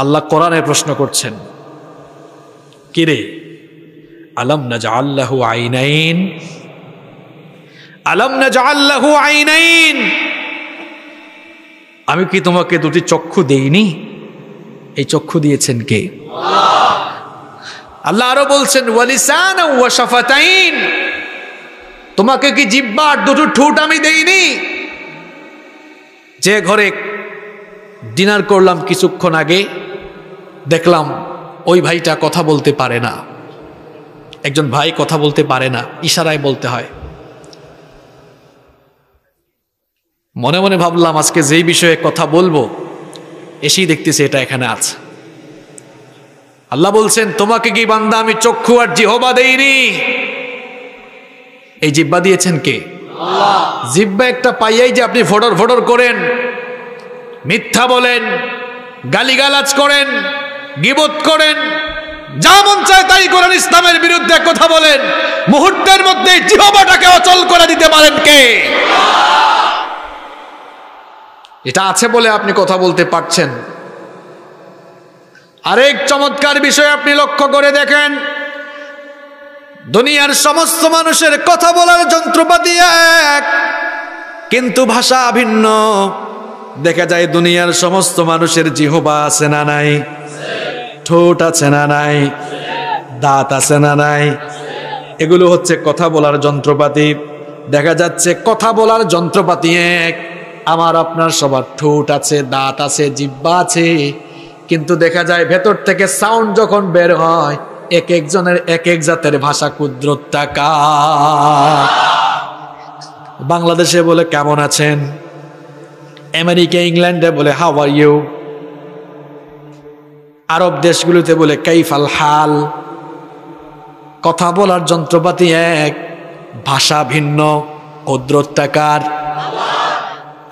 আল্লাহ কোরআনে প্রশ্ন করছেন কিরে আলম নাজা আল্লাহ আইনাইন আলম নাজা আল্লাহ আইনাইন আমি কি তোমাকে দুটি চক্ষু দেইনি এই চক্ষু দিয়েছেন কে আল্লাহ আরো বলছেন ওয়ালিসান ওয়া শাফাতাইন তোমাকে কি আর দুটো ঠোঁট আমি দেইনি যে ঘরে ডিনার করলাম কিছুক্ষণ আগে দেখলাম ওই ভাইটা কথা বলতে পারে না একজন ভাই কথা বলতে পারে না ইশারায় বলতে হয় মনে মনে ভাবলাম আজকে যেই বিষয়ে কথা বলবো এসেই দেখতেছি এটা এখানে আছে আল্লাহ বলছেন তোমাকে কি বান্দা আমি চক্ষু আর জিহবা দেইনি এই জিব্বা দিয়েছেন কে জিব্বা একটা পাইয়াই যে আপনি ফোটর ফোটর করেন মিথ্যা বলেন গালিগালাজ করেন গিবত করেন যা মন চায় তাই কোরআন ইসলামের বিরুদ্ধে কথা বলেন মুহূর্তের মধ্যে জিহবাটাকে অচল করে দিতে পারেন কে এটা আছে বলে আপনি কথা বলতে পারছেন আরেক চমৎকার বিষয় আপনি লক্ষ্য করে দেখেন দুনিয়ার সমস্ত মানুষের কথা বলার যন্ত্রপাতি এক কিন্তু ভাষা ভিন্ন দেখা যায় দুনিয়ার সমস্ত মানুষের জিহবা আছে না নাই ঠোঁট আছে না নাই দাঁত আছে না নাই এগুলো হচ্ছে কথা বলার যন্ত্রপাতি দেখা যাচ্ছে কথা বলার যন্ত্রপাতি এক আমার আপনার সবার ঠোঁট আছে দাঁত আছে জিব্বা আছে কিন্তু দেখা যায় ভেতর থেকে সাউন্ড যখন বের হয় এক একজনের এক এক জাতের ভাষা কুদ্রত্তাকা বাংলাদেশে বলে কেমন আছেন আমেরিকা ইংল্যান্ডে বলে হাওয়ার ইউ আরব দেশগুলোতে বলে কাইফাল হাল কথা বলার যন্ত্রপাতি এক ভাষা ভিন্ন ক্ষুদ্রত্যাকার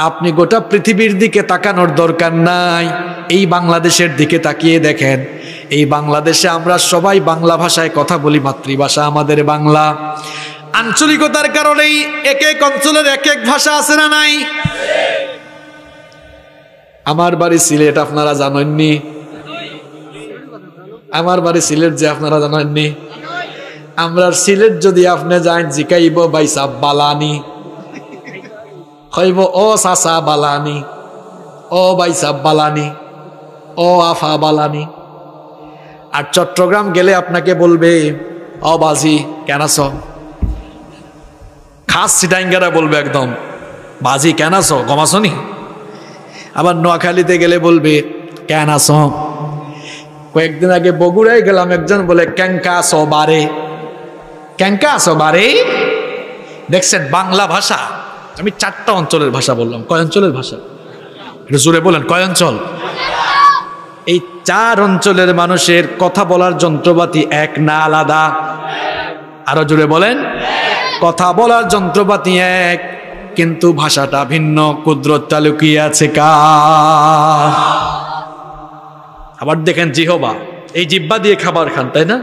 আপনি গোটা পৃথিবীর দিকে তাকানোর দরকার নাই এই বাংলাদেশের দিকে তাকিয়ে দেখেন এই বাংলাদেশে আমরা সবাই বাংলা ভাষায় কথা বলি মাতৃভাষা আমাদের বাংলা আঞ্চলিকতার কারণেই এক এক অঞ্চলের এক এক ভাষা আছে না নাই আমার বাড়ি সিলেট আপনারা জানেননি আমার বাড়ি সিলেট যে আপনারা জানাননি আমরা সিলেট যদি আপনি যান জিকাইব বাইসা বালানি কইব ও সাসা বালানি ও বাইসা বালানি ও আফা বালানি আর চট্টগ্রাম গেলে আপনাকে বলবে ও বাজি কেন খাস সিটাইঙ্গারা বলবে একদম বাজি কেন গমাসনি আবার নোয়াখালীতে গেলে বলবে কেন কয়েকদিন আগে বগুড়ায় গেলাম একজন বলে ক্যাঙ্কা সবারে ক্যাঙ্কা সবারে দেখছেন বাংলা ভাষা আমি চারটা অঞ্চলের ভাষা বললাম কয় অঞ্চলের ভাষা এটা জোরে বলেন কয় অঞ্চল এই চার অঞ্চলের মানুষের কথা বলার যন্ত্রপাতি এক না আলাদা আরো জোরে বলেন কথা বলার যন্ত্রপাতি এক কিন্তু ভাষাটা ভিন্ন কুদরত তালুকি আছে কা আবার দেখেন জিহবা এই জিব্বা দিয়ে খাবার খান তাই না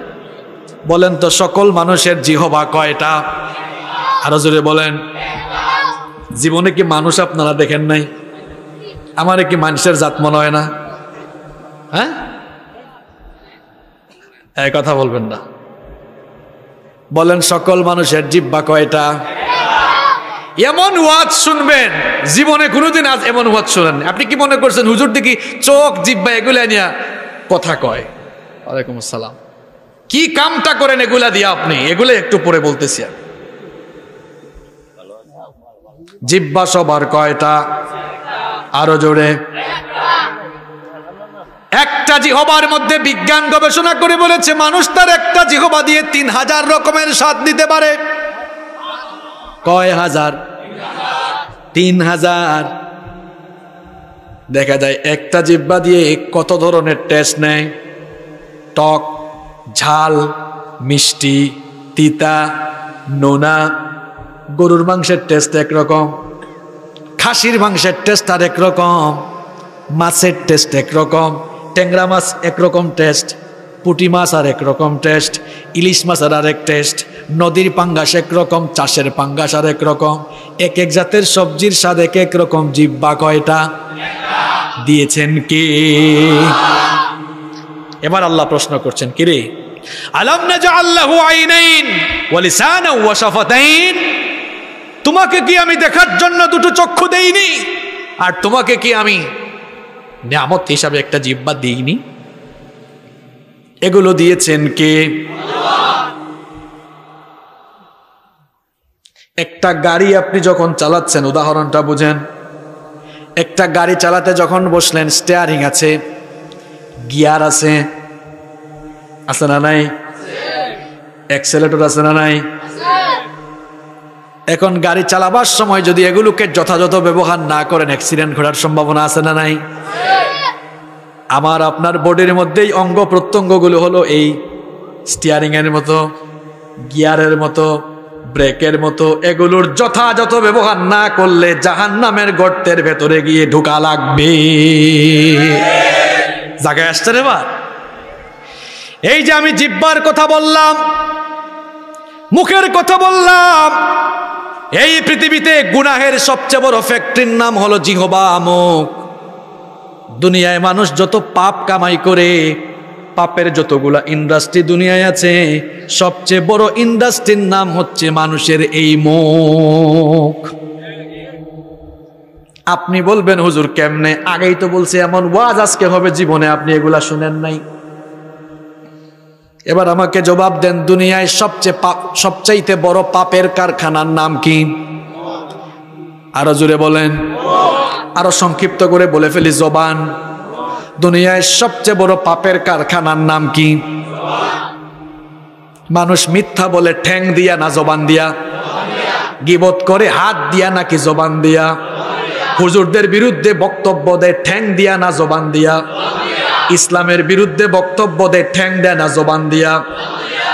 বলেন তো সকল মানুষের জিহবা কয়টা আরো জোরে বলেন জীবনে কি মানুষ আপনারা দেখেন নাই আমার কি মানুষের জাত মনে হয় না হ্যাঁ কথা বলবেন না বলেন সকল মানুষের জিব্বা কয়টা এমন ওয়াজ শুনবেন জীবনে কোনোদিন আজ এমন ওয়াজ শুনেন আপনি কি মনে করছেন হুজুর দেখি চোখ জিব্বা এগুলা নিয়া কথা কয় ওয়ালাইকুম আসসালাম কি কামটা করেন এগুলা দিয়ে আপনি এগুলো একটু পরে বলতেছি জিব্বা সবার কয়টা আরো জোরে একটা জিহবার মধ্যে বিজ্ঞান গবেষণা করে বলেছে মানুষ তার একটা জিহবা দিয়ে তিন হাজার রকমের স্বাদ নিতে পারে কয় হাজার তিন হাজার দেখা যায় একটা জিব্বা দিয়ে কত ধরনের টেস্ট নেয় টক ঝাল মিষ্টি তিতা নোনা গরুর মাংসের টেস্ট একরকম খাসির মাংসের টেস্ট আর একরকম মাছের টেস্ট একরকম ট্যাংরা মাছ একরকম টেস্ট পুটি মাছ আর একরকম টেস্ট ইলিশ মাছ আর আরেক টেস্ট নদীর পাঙ্গাস একরকম চাষের পাঙ্গাস আর একরকম এক এক জাতের সবজির স্বাদ এক এক রকম জিব্বা কয়টা দিয়েছেন কে এবার আল্লাহ প্রশ্ন করছেন কিরে আলম না আল্লাহ তোমাকে কি আমি দেখার জন্য দুটো চক্ষু দেইনি আর তোমাকে কি আমি নিয়ামত হিসাবে একটা জিব্বা দিইনি এগুলো দিয়েছেন কে একটা গাড়ি আপনি যখন চালাচ্ছেন উদাহরণটা বুঝেন একটা গাড়ি চালাতে যখন বসলেন স্টেয়ারিং আছে গিয়ার আছে আছে না নাই অ্যাক্সেলেটর আছে না নাই এখন গাড়ি চালাবার সময় যদি এগুলোকে যথাযথ ব্যবহার না করেন অ্যাক্সিডেন্ট ঘটার সম্ভাবনা আছে না নাই আমার আপনার বডির মধ্যেই অঙ্গ প্রত্যঙ্গগুলো হলো এই স্টিয়ারিংয়ের মতো গিয়ারের মতো ব্রেকের মতো এগুলোর যথাযথ ব্যবহার না করলে জাহান নামের গর্তের ভেতরে গিয়ে ঢোকা লাগবে জায়গায় আসছে রে বা এই যে আমি জিব্বার কথা বললাম মুখের কথা বললাম এই পৃথিবীতে গুনাহের সবচেয়ে বড় ফ্যাক্টরির নাম হলো জিহবা মুখ দুনিয়ায় মানুষ যত পাপ কামাই করে পাপের যতগুলা ইন্ডাস্ট্রি দুনিয়ায় আছে সবচেয়ে বড় ইন্ডাস্ট্রির নাম হচ্ছে মানুষের এই মুখ আপনি বলবেন হুজুর কেমনে আগেই তো বলছে এমন ওয়াজ আজকে হবে জীবনে আপনি এগুলা শুনেন নাই এবার আমাকে জবাব দেন দুনিয়ায় সবচেয়ে পাপ সবচাইতে বড় পাপের কারখানার নাম কি আরো জুড়ে বলেন আরো সংক্ষিপ্ত করে বলে ফেলি জবান দুনিয়ায় সবচেয়ে বড় পাপের কারখানার নাম কি মানুষ মিথ্যা বলে ঠ্যাং দিয়া না জবান দিয়া গিবত করে হাত দিয়া নাকি জবান দিয়া হুজুরদের বিরুদ্ধে বক্তব্য দেয় ঠ্যাং দিয়া না জবান দিয়া ইসলামের বিরুদ্ধে বক্তব্য দেয় ঠ্যাং দেয় না জবান দিয়া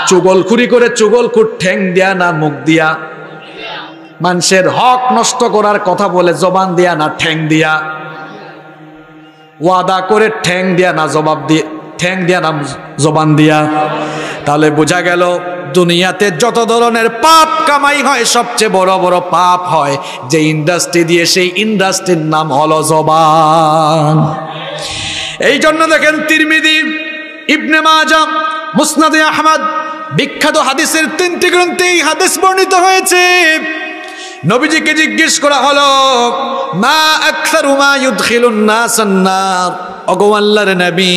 চুগল খুরি করে চুগলখুর ঠ্যাং দেয়া না মুখ দিয়া মানুষের হক নষ্ট করার কথা বলে জবান দিয়া না ঠ্যাং দিয়া ওয়াদা করে ঠ্যাং দিয়া না জবাব দিয়ে ঠ্যাং দিয়া না জবান দিয়া তাহলে বোঝা গেল দুনিয়াতে যত ধরনের পাপ কামাই হয় সবচেয়ে বড় বড় পাপ হয় যে ইন্ডাস্ট্রি দিয়ে সেই ইন্ডাস্ট্রির নাম হলো জবান এই জন্য দেখেন তিরমিদি ইবনে মাজাম মুসনাদে আহমদ বিখ্যাত হাদিসের তিনটি গ্রন্থে এই হাদিস বর্ণিত হয়েছে নবীজিকে জিজ্ঞেস করা হল মা আকসারু উমা ইউদখিলুন নাস আন্নার নবী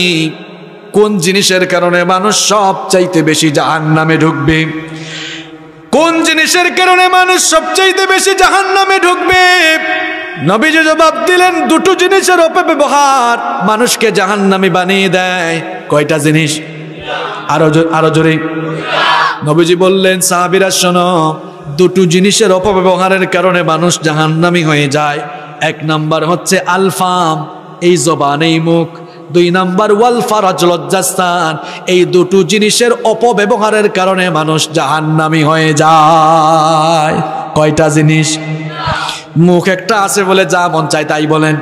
কোন জিনিসের কারণে মানুষ সবচাইতে বেশি জাহান্নামে ঢুকবে কোন জিনিসের কারণে মানুষ সবচাইতে বেশি জাহান্নামে ঢুকবে নবীজি জবাব দিলেন দুটো জিনিসের অপব্যবহার মানুষকে জাহান্নামে বানিয়ে দেয় কয়টা জিনিস আরো আরো জোরে নবীজি বললেন সাহাবিরা শোনো দুটো জিনিসের অপব্যবহারের কারণে মানুষ জাহান্নামি হয়ে যায় এক নাম্বার হচ্ছে আলফাম এই জবান এই মুখ দুই নাম্বার ওয়াল ফারাজ লজ্জাস্থান এই দুটো জিনিসের অপব্যবহারের কারণে মানুষ জাহান্নামি হয়ে যায় কয়টা জিনিস মুখ একটা আছে বলে যা মন চায় তাই বলেন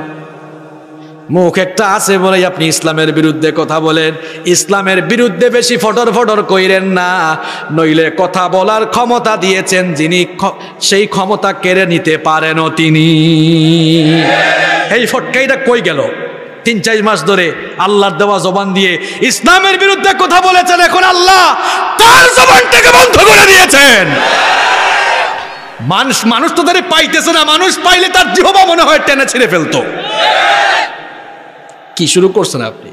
মুখ একটা আছে বলেই আপনি ইসলামের বিরুদ্ধে কথা বলেন ইসলামের বিরুদ্ধে বেশি ফটর ফটর কইরেন না নইলে কথা বলার ক্ষমতা দিয়েছেন যিনি সেই ক্ষমতা কেড়ে নিতে পারেনও তিনি এই ফটকাইটা কই গেল তিন চার মাস ধরে আল্লাহর দেওয়া জবান দিয়ে ইসলামের বিরুদ্ধে কথা বলেছেন এখন আল্লাহ তার জবানটাকে বন্ধ করে দিয়েছেন মানুষ মানুষ তো তাদের পাইতেছে না মানুষ পাইলে তার জিহবা মনে হয় টেনে ছিঁড়ে ফেলতো কি শুরু করছেন আপনি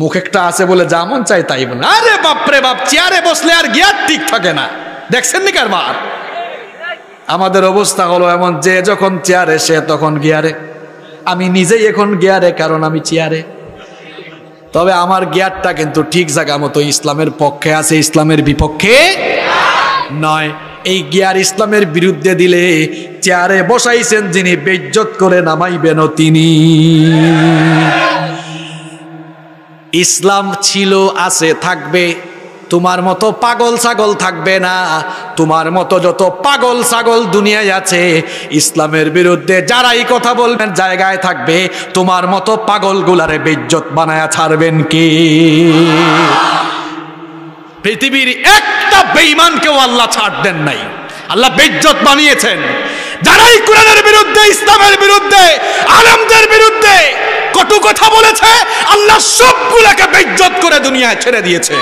মুখ একটা আছে বলে যা মন চাই তাই বলেন আরে বাপরে বাপ চেয়ারে বসলে আর গিয়ার ঠিক থাকে না দেখছেন নি কারবার আমাদের অবস্থা হলো এমন যে যখন চেয়ারে সে তখন গিয়ারে আমি নিজেই এখন গিয়ারে কারণ আমি চেয়ারে তবে আমার গিয়ারটা কিন্তু ঠিক জায়গা মতো ইসলামের পক্ষে আছে ইসলামের বিপক্ষে নয় এই গিয়ার ইসলামের বিরুদ্ধে দিলে চেয়ারে বসাইছেন যিনি বেজ্জত করে নামাইবেন তিনি ইসলাম ছিল আছে থাকবে তোমার মতো পাগল ছাগল থাকবে না তোমার মতো যত পাগল ছাগল দুনিয়ায় আছে ইসলামের বিরুদ্ধে যারাই কথা বলবেন জায়গায় থাকবে তোমার মতো পাগলগুলারে বেজ্জত বানায়া ছাড়বেন কি পৃথিবীর একটা কেউ আল্লাহ ছাড় দেন নাই আল্লাহ বেজ্জত বানিয়েছেন যারাই কোরআনের বিরুদ্ধে ইসলামের বিরুদ্ধে আলমদের বিরুদ্ধে কটু কথা বলেছে আল্লাহ সবগুলোকে বেজ্জত করে দুনিয়ায় ছেড়ে দিয়েছে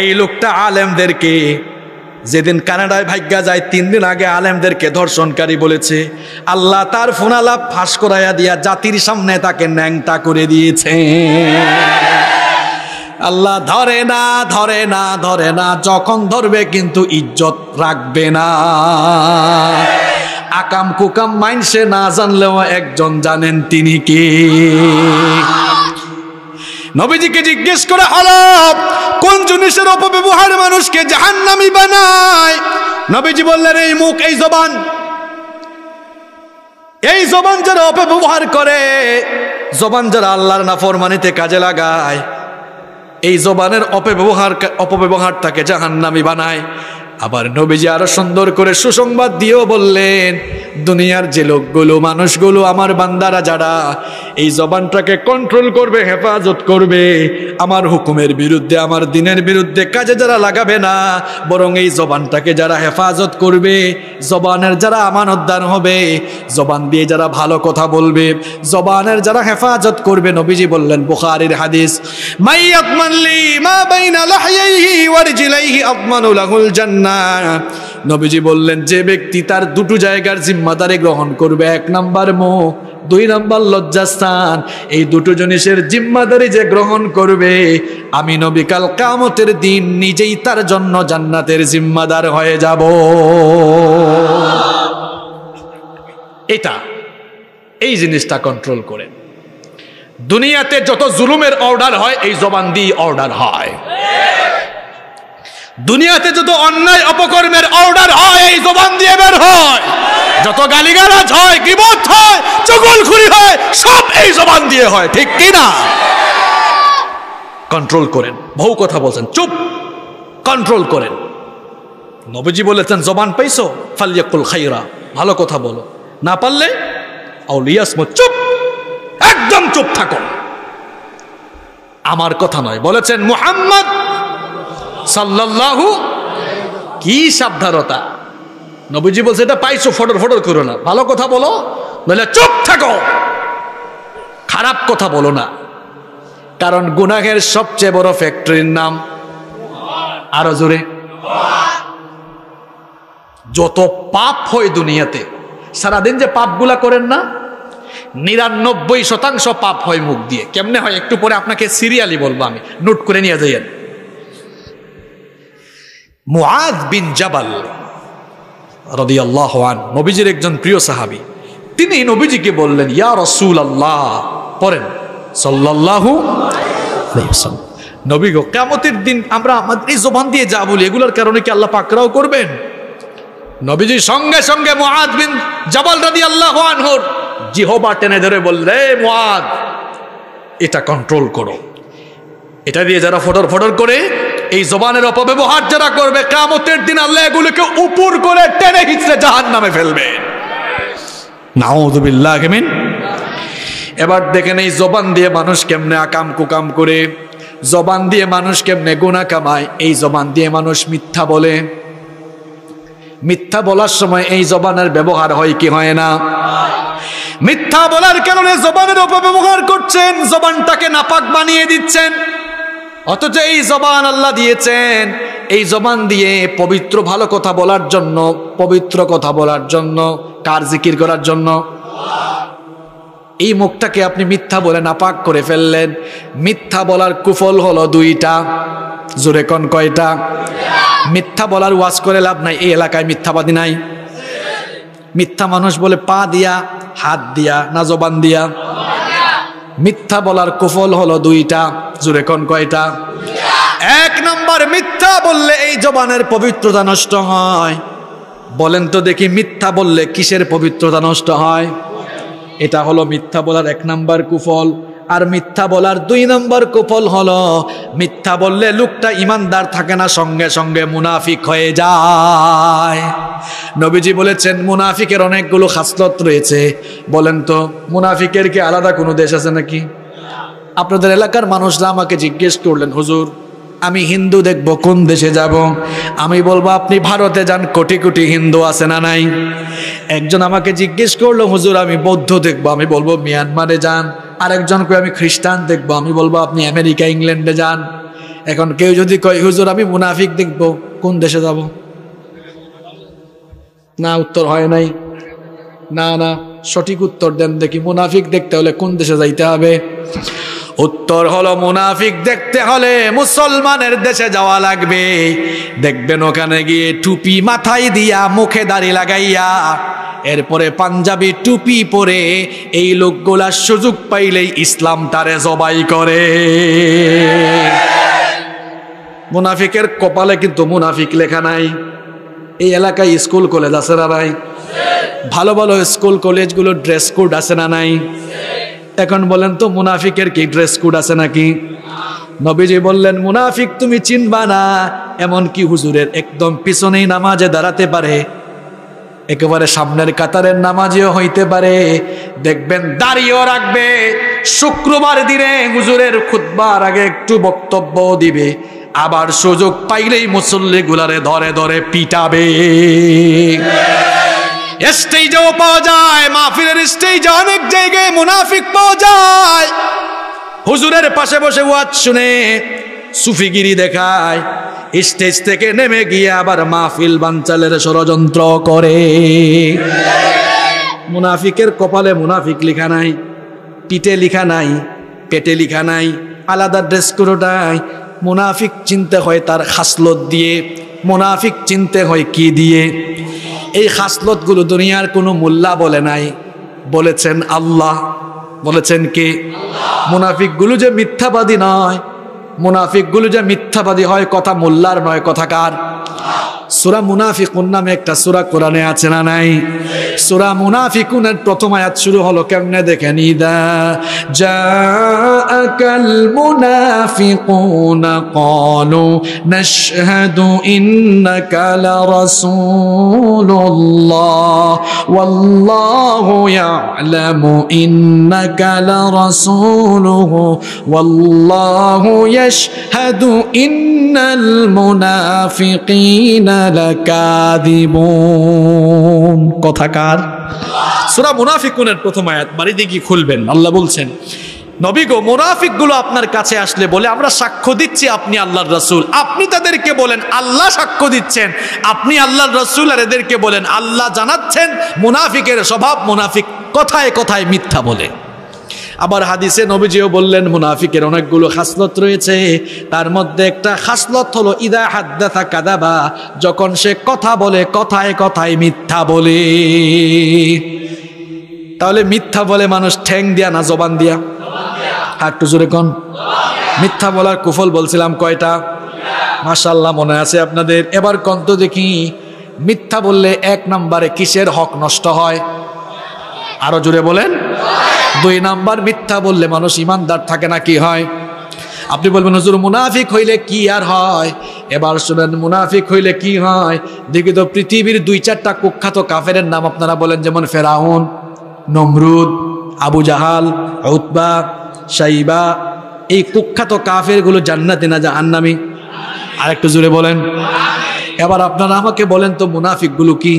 এই লোকটা আলেমদেরকে যেদিন কানাডায় ভাগ্যা যায় তিন দিন আগে আলেমদেরকে ধর্ষণকারী বলেছে আল্লাহ তার ফোনালাপ ফাঁস করাইয়া দিয়া জাতির সামনে তাকে ন্যাংটা করে দিয়েছে আল্লাহ ধরে না ধরে না ধরে না যখন ধরবে কিন্তু ইজ্জত রাখবে না আকাম কুকাম মাইনসে না জানলেও একজন জানেন তিনি কি নবীজিকে জিজ্ঞেস করা হলো কোন জিনিসের অপব্যবহার মানুষকে জাহান্নামি বানায় নবীজি বললেন এই মুখ এই জবান এই জবান যারা অপব্যবহার করে জবান যারা আল্লাহর ফরমানিতে কাজে লাগায় এই জবানের অপব্যবহার অপব্যবহারটাকে জাহান্নামি বানায় আবার নবীজি আরো সুন্দর করে সুসংবাদ দিয়েও বললেন দুনিয়ার যে লোকগুলো মানুষগুলো আমার বান্দারা যারা এই জবানটাকে কন্ট্রোল করবে হেফাজত করবে আমার হুকুমের বিরুদ্ধে আমার দিনের বিরুদ্ধে কাজে যারা লাগাবে না বরং এই জবানটাকে যারা হেফাজত করবে জবানের যারা উদ্যান হবে জবান দিয়ে যারা ভালো কথা বলবে জবানের যারা হেফাজত করবে নবীজি বললেন বুখারির হাদিস মাই আপমানলি মা বাইনা লাহইহি ওয়ারজিলাইহি আদমানু লাহুল জান্নাহ না নবীজি বললেন যে ব্যক্তি তার দুটো জায়গার জিম্মাদারি গ্রহণ করবে এক নাম্বার মুখ দুই নাম্বার লজ্জাস্থান এই দুটো জিনিসের জিম্মাদারি যে গ্রহণ করবে আমি নবী কাল কামতের দিন নিজেই তার জন্য জান্নাতের জিম্মাদার হয়ে যাব এটা এই জিনিসটা কন্ট্রোল করেন দুনিয়াতে যত জুলুমের অর্ডার হয় এই জবান দিয়ে অর্ডার হয় দুনিয়াতে যত অন্যায় অপকর্মের অর্ডার হয় এই জবান দিয়ে বের হয় যত গালিগালাজ হয় গিবত হয় খুরি হয় সব এই জবান দিয়ে হয় ঠিক কি না কন্ট্রোল করেন বহু কথা বলছেন চুপ কন্ট্রোল করেন নবীজি বলেছেন জবান পাইছো ফালিয়াকুল খাইরা ভালো কথা বলো না পারলে আউলিয়াসমো চুপ একদম চুপ থাকো আমার কথা নয় বলেছেন মুহাম্মদ সাল্লাহু কি সাবধানতা নবীজি বলছে এটা পাইছো ফটর ফটর করো না ভালো কথা বলো নইলে চুপ থাকো খারাপ কথা বলো না কারণ গুনাহের সবচেয়ে বড় ফ্যাক্টরির নাম আরো জোরে যত পাপ হয় দুনিয়াতে সারাদিন যে পাপগুলা করেন না নিরানব্বই শতাংশ পাপ হয় মুখ দিয়ে কেমনে হয় একটু পরে আপনাকে সিরিয়ালি বলবো আমি নোট করে নিয়ে যাইয়েন মুআ বিন জাবাল রদি আল্লাহান নবীজির একজন প্রিয় সাহাবি তিনি নবীজিকে বললেন ইয়া রসুল আল্লাহ পরেন সাল্লাহ নবী গো কেমতের দিন আমরা আমাদের এই জবান দিয়ে যা বলি এগুলোর কারণে কি আল্লাহ পাকড়াও করবেন নবীজির সঙ্গে সঙ্গে মোয়াদ বিন জাবাল রাদি আল্লাহ আনহুর জিহবা টেনে ধরে বললে মোয়াদ এটা কন্ট্রোল করো এটা দিয়ে যারা ফটর ফটর করে এই জবানের অপব্যবহার যারা করবে কামতের দিন আল্লাহ এগুলোকে উপর করে টেনে হিচড়ে জাহান নামে ফেলবে নাউদুবিল্লাহ এবার দেখেন এই জবান দিয়ে মানুষ কেমনে আকাম কুকাম করে জবান দিয়ে মানুষ কেমনে গোনা কামায় এই জবান দিয়ে মানুষ মিথ্যা বলে মিথ্যা বলার সময় এই জবানের ব্যবহার হয় কি হয় না মিথ্যা বলার কারণে জবানের অপব্যবহার করছেন জবানটাকে নাপাক বানিয়ে দিচ্ছেন অথচ এই জবান আল্লাহ দিয়েছেন এই জবান দিয়ে পবিত্র ভালো কথা বলার জন্য পবিত্র কথা বলার জন্য কার জিকির করার জন্য এই মুখটাকে আপনি মিথ্যা বলে নাপাক করে ফেললেন মিথ্যা বলার কুফল হলো দুইটা জোরে কন কয়টা মিথ্যা বলার ওয়াজ করে লাভ নাই এই এলাকায় মিথ্যাবাদী নাই মিথ্যা মানুষ বলে পা দিয়া হাত দিয়া না জবান দিয়া মিথ্যা বলার কুফল হলো দুইটা জুড়ে কোন কয়টা এক নম্বর মিথ্যা বললে এই জবানের পবিত্রতা নষ্ট হয় বলেন তো দেখি মিথ্যা বললে কিসের পবিত্রতা নষ্ট হয় এটা হলো মিথ্যা বলার এক নাম্বার কুফল আর মিথ্যা বলার দুই নম্বর কুফল হলো মিথ্যা বললে লোকটা ইমানদার থাকে না সঙ্গে সঙ্গে মুনাফিক হয়ে যায় নবীজি বলেছেন মুনাফিকের অনেকগুলো খাসলত রয়েছে বলেন তো মুনাফিকের কি আলাদা কোনো দেশ আছে নাকি আপনাদের এলাকার মানুষরা আমাকে জিজ্ঞেস করলেন হুজুর আমি হিন্দু দেখব কোন দেশে যাব আমি বলবো আপনি ভারতে যান কোটি কোটি হিন্দু আছে না নাই একজন আমাকে জিজ্ঞেস করলো হুজুর আমি বৌদ্ধ দেখব আমি বলবো মিয়ানমারে যান আরেকজন আমি খ্রিস্টান দেখব আমি বলবো আপনি আমেরিকা ইংল্যান্ডে যান এখন কেউ যদি কয় হুজুর আমি মুনাফিক দেখব কোন দেশে যাব না উত্তর হয় নাই না না সঠিক উত্তর দেন দেখি মুনাফিক দেখতে হলে কোন দেশে যাইতে হবে উত্তর হলো মুনাফিক দেখতে হলে মুসলমানের দেশে যাওয়া লাগবে দেখবেন ওখানে গিয়ে টুপি মাথায় দিয়া মুখে দাড়ি লাগাইয়া এরপরে পাঞ্জাবি টুপি পরে এই লোকগুলা সুযোগ পাইলেই ইসলাম তারে জবাই করে মুনাফিকের কপালে কিন্তু মুনাফিক লেখা নাই এই এলাকায় স্কুল কলেজ আছে রায় ভালো ভালো স্কুল কলেজগুলোর ড্রেস কোড আছে না নাই এখন বলেন তো মুনাফিকের কি ড্রেস কোড আছে নাকি নবীজি বললেন মুনাফিক তুমি চিনবা না এমন কি হুজুরের একদম পিছনেই নামাজে দাঁড়াতে পারে একেবারে সামনের কাতারের নামাজিও হইতে পারে দেখবেন দাঁড়িয়েও রাখবে শুক্রবার দিনে হুজুরের খুদবার আগে একটু বক্তব্য দিবে আবার সুযোগ পাইলেই মুসল্লি গুলারে ধরে ধরে পিটাবে স্টেজেও পাওয়া যায় মাহফিলের স্টেজ অনেক জায়গায় মুনাফিক পাওয়া যায় হুজুরের পাশে বসে ওয়াজ শুনে সুফিগিরি দেখায় স্টেজ থেকে নেমে গিয়ে আবার মাহফিল বাঞ্চালের ষড়যন্ত্র করে মুনাফিকের কপালে মুনাফিক লিখা নাই পিঠে লিখা নাই পেটে লিখা নাই আলাদা ড্রেস নাই মুনাফিক চিনতে হয় তার খাসলত দিয়ে মুনাফিক চিনতে হয় কি দিয়ে এই গুলো দুনিয়ার কোনো মোল্লা বলে নাই বলেছেন আল্লাহ বলেছেন কে মুনাফিকগুলো যে মিথ্যাবাদী নয় মুনাফিকগুলো যে মিথ্যাবাদী হয় কথা মোল্লার নয় কথাকার সুরা মুনাফিকুন নামে একটা সুরা কোরআনে আছে না নাই সুরা মুনাফিকুনের প্রথম আয়াত শুরু হলো কেমনে দেখে নিদা জাআকাল ইন্নাল মুনাফিকিনা লাকাদিবুন কথাকার সূরা মুনাফিকুনের প্রথম আয়াত বাড়িতে দিকে খুলবেন আল্লাহ বলছেন নবী গো মোনাফিকগুলো আপনার কাছে আসলে বলে আমরা সাক্ষ্য দিচ্ছি আপনি আল্লাহর রসুল আপনি তাদেরকে বলেন আল্লাহ সাক্ষ্য দিচ্ছেন আপনি আল্লাহর রসুল আর এদেরকে বলেন আল্লাহ জানাচ্ছেন মুনাফিকের স্বভাব মুনাফিক কথায় কথায় মিথ্যা বলে আবার হাদিসে নবীজিও বললেন মুনাফিকের অনেকগুলো খাসলত রয়েছে তার মধ্যে একটা খাসলত হলো ইদা হাদ্দাথা কাদাবা যখন সে কথা বলে কথায় কথায় মিথ্যা বলে তাহলে মিথ্যা বলে মানুষ ঠ্যাং দিয়া না জবান দিয়া টু জোরে কন মিথ্যা বলার কুফল বলছিলাম কয়টা মাসাল্লাহ মনে আছে আপনাদের এবার কন্ত দেখি মিথ্যা বললে এক নম্বরে কিসের হক নষ্ট হয় আরো জুড়ে বলেন দুই নাম্বার মিথ্যা বললে মানুষ ইমানদার থাকে না কি হয় আপনি বলবেন হজুর মুনাফিক হইলে কি আর হয় এবার শুনেন মুনাফিক হইলে কি হয় দেখি তো পৃথিবীর দুই চারটা কুখ্যাত কাফের নাম আপনারা বলেন যেমন ফেরাউন নমরুদ আবু জাহাল উতবা সাইবা এই কুখ্যাত কাফেরগুলো জান্নাতে না জাহান্নামি আর একটু জুড়ে বলেন এবার আপনারা আমাকে বলেন তো মুনাফিকগুলো কি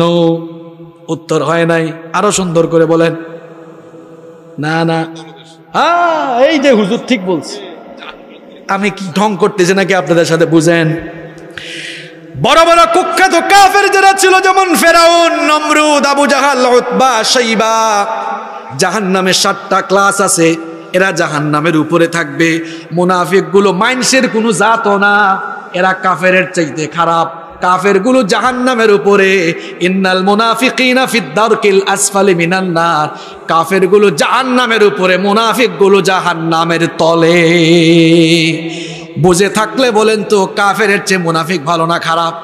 নৌ উত্তর হয় নাই আরো সুন্দর করে বলেন না না এই যে হুজুর ঠিক বলছে আমি কি ঢং করতেছি নাকি আপনাদের সাথে বুঝেন বড় বড় কুখ্যাত কাফের যারা ছিল যেমন ফেরাউন নমরুদ আবু জাহাল সাইবা জাহান নামে সাতটা ক্লাস আছে এরা জাহান নামের উপরে থাকবে মুনাফিকগুলো মাইনসের কোনো জাতও না এরা কাফের চাইতে খারাপ কাফেরগুলো জাহান্নামের উপরে ইন্নাল মুনাফিকিনা ফিদ্দারকিল আসফালি মিনান্নার কাফেরগুলো জাহান্নামের উপরে মুনাফিকগুলো জাহান্নামের তলে বুঝে থাকলে বলেন তো কাফের চেয়ে মুনাফিক ভালো না খারাপ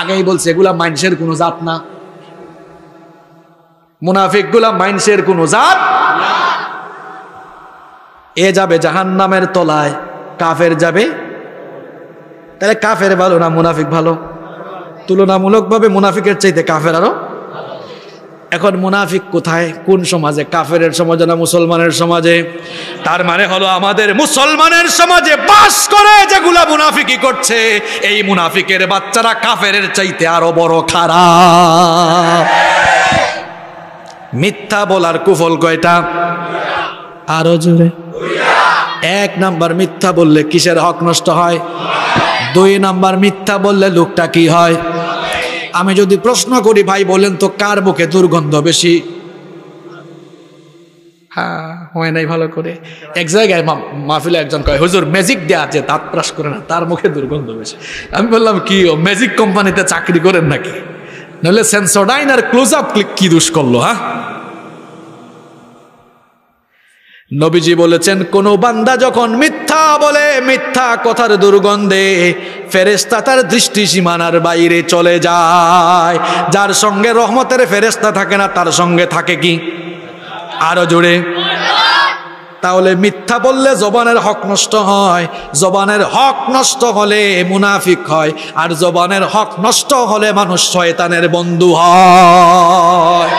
আগেই বলছে এগুলা মানুষের কোনো জাত না মুনাফিকগুলা মানুষের কোনো জাত এ যাবে জাহান্নামের তলায় কাফের যাবে তাহলে কাফের ভালো না মুনাফিক ভালো তুলনামূলকভাবে মুনাফিকের চাইতে কাফের আরও এখন মুনাফিক কোথায় কোন সমাজে কাফের সমাজে না মুসলমানের সমাজে তার মানে হলো আমাদের মুসলমানের সমাজে বাস করে যেগুলা মুনাফিকি করছে এই মুনাফিকের বাচ্চারা কাফের চাইতে আরো বড় খারাপ মিথ্যা বলার কুফল কয়টা আরো জোরে এক নাম্বার মিথ্যা বললে কিসের হক নষ্ট হয় দুই নাম্বার মিথ্যা বললে লোকটা কি হয় আমি যদি প্রশ্ন করি ভাই বলেন তো কার বুকে দুর্গন্ধ বেশি হ্যাঁ হয় নাই ভালো করে এক জায়গায় মাহফিলে একজন কয় হুজুর ম্যাজিক দেয়া আছে দাঁত প্রাস করে না তার মুখে দুর্গন্ধ বেশি আমি বললাম কি ও ম্যাজিক কোম্পানিতে চাকরি করেন নাকি নইলে সেন্সোডাইন আর ক্লোজ আপ ক্লিক কি দুষ করলো হ্যাঁ নবীজি বলেছেন কোন বান্দা যখন মিথ্যা বলে মিথ্যা কথার দুর্গন্ধে ফেরেস্তা তার দৃষ্টি সীমানার বাইরে চলে যায় যার সঙ্গে রহমতের ফেরেস্তা থাকে না তার সঙ্গে থাকে কি আরো জোরে তাহলে মিথ্যা বললে জবানের হক নষ্ট হয় জবানের হক নষ্ট হলে মুনাফিক হয় আর জবানের হক নষ্ট হলে মানুষ শয়তানের বন্ধু হয়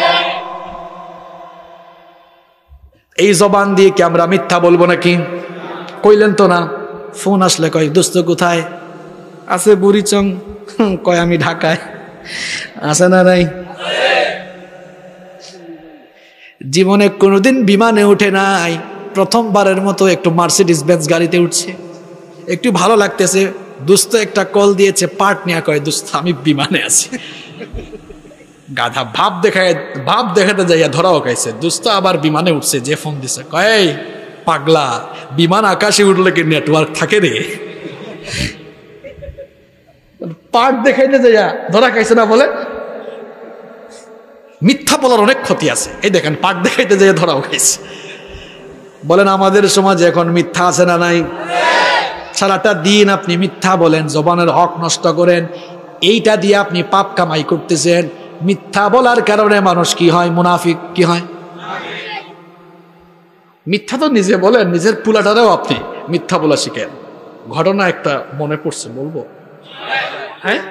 এই জবান দিয়ে কি আমরা মিথ্যা বলবো নাকি কইলেন তো না ফোন আসলে কয় দোস্ত কোথায় আছে বুড়িচং কয় আমি ঢাকায় আছে না নাই জীবনে কোনোদিন বিমানে উঠে নাই প্রথমবারের মতো একটু মার্সিডিস বেঞ্চ গাড়িতে উঠছে একটু ভালো লাগতেছে দুস্থ একটা কল দিয়েছে পার্ট নেওয়া কয় দুস্থ আমি বিমানে আছি গাধা ভাব দেখায় ভাব দেখাতে যাইয়া ধরাও খাইছে দুস্থ আবার বিমানে উঠছে যে ফোন দিছে কয় পাগলা বিমান আকাশে উঠলে কি নেটওয়ার্ক থাকে রে পার্ট দেখাইতে যাইয়া ধরা খাইছে না বলে মিথ্যা বলার অনেক ক্ষতি আছে এই দেখেন পার্ট দেখাইতে যাইয়া ধরাও খাইছে বলেন আমাদের সমাজে এখন মিথ্যা আছে না নাই সারাটা দিন আপনি মিথ্যা বলেন জবানের হক নষ্ট করেন এইটা দিয়ে আপনি পাপ কামাই করতেছেন মিথ্যা বলার কারণে মানুষ কি হয় মুনাফিক কি হয় মিথ্যা তো নিজে বলেন নিজের পুলাটারেও আপনি মিথ্যা বলা শিখেন ঘটনা একটা মনে পড়ছে বলবো হ্যাঁ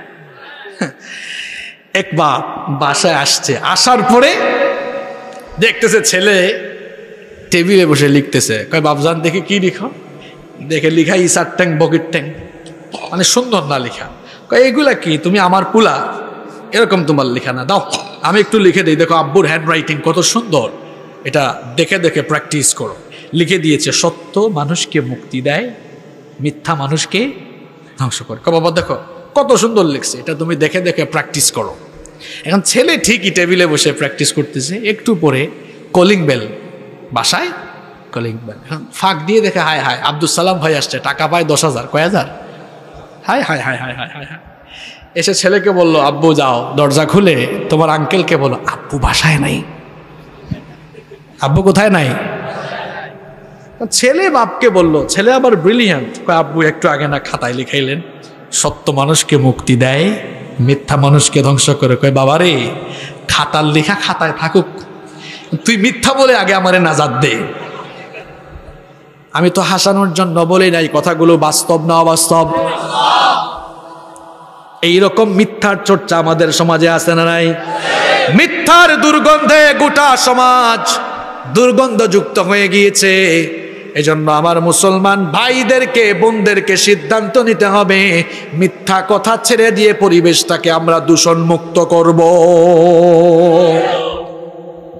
এক বাপ বাসায় আসছে আসার পরে দেখতেছে ছেলে টেবিলে বসে লিখতেছে কয় বাপজান দেখে কি লিখো দেখে লিখা ইসার ট্যাং বকির ট্যাং মানে সুন্দর না লিখা কয় এগুলা কি তুমি আমার পুলা এরকম তোমার লেখা না দাও আমি একটু লিখে দিই দেখো আব্বুর হ্যান্ড রাইটিং কত সুন্দর এটা দেখে দেখে প্র্যাকটিস করো লিখে দিয়েছে সত্য মানুষকে মুক্তি দেয় মিথ্যা মানুষকে ধ্বংস করে কবাবা দেখো কত সুন্দর লিখছে এটা তুমি দেখে দেখে প্র্যাকটিস করো এখন ছেলে ঠিকই টেবিলে বসে প্র্যাকটিস করতেছে একটু পরে কলিং বেল বাসায় কলিং বেল এখন ফাঁক দিয়ে দেখে হায় হায় আব্দুল সালাম ভাই আসছে টাকা পায় দশ হাজার কয় হাজার হায় হায় হায় হায় হায় হায় হায় এসে ছেলেকে বলল আব্বু যাও দরজা খুলে তোমার আঙ্কেলকে বলো আব্বু বাসায় নাই আব্বু কোথায় নাই ছেলে বাপকে বলল ছেলে আবার ব্রিলিয়ান্ট আব্বু একটু আগে না খাতায় লিখাইলেন সত্য মানুষকে মুক্তি দেয় মিথ্যা মানুষকে ধ্বংস করে কয় বাবারে খাতার লেখা খাতায় থাকুক তুই মিথ্যা বলে আগে আমারে নাজাদ দে আমি তো হাসানোর জন্য বলে নাই কথাগুলো বাস্তব না অবাস্তব এইরকম মিথ্যার চর্চা আমাদের সমাজে আছে না নাই মিথ্যার দুর্গন্ধে গোটা সমাজ দুর্গন্ধযুক্ত হয়ে গিয়েছে এজন্য আমার মুসলমান ভাইদেরকে বোনদেরকে সিদ্ধান্ত নিতে হবে মিথ্যা কথা ছেড়ে দিয়ে পরিবেশটাকে আমরা দূষণ মুক্ত করব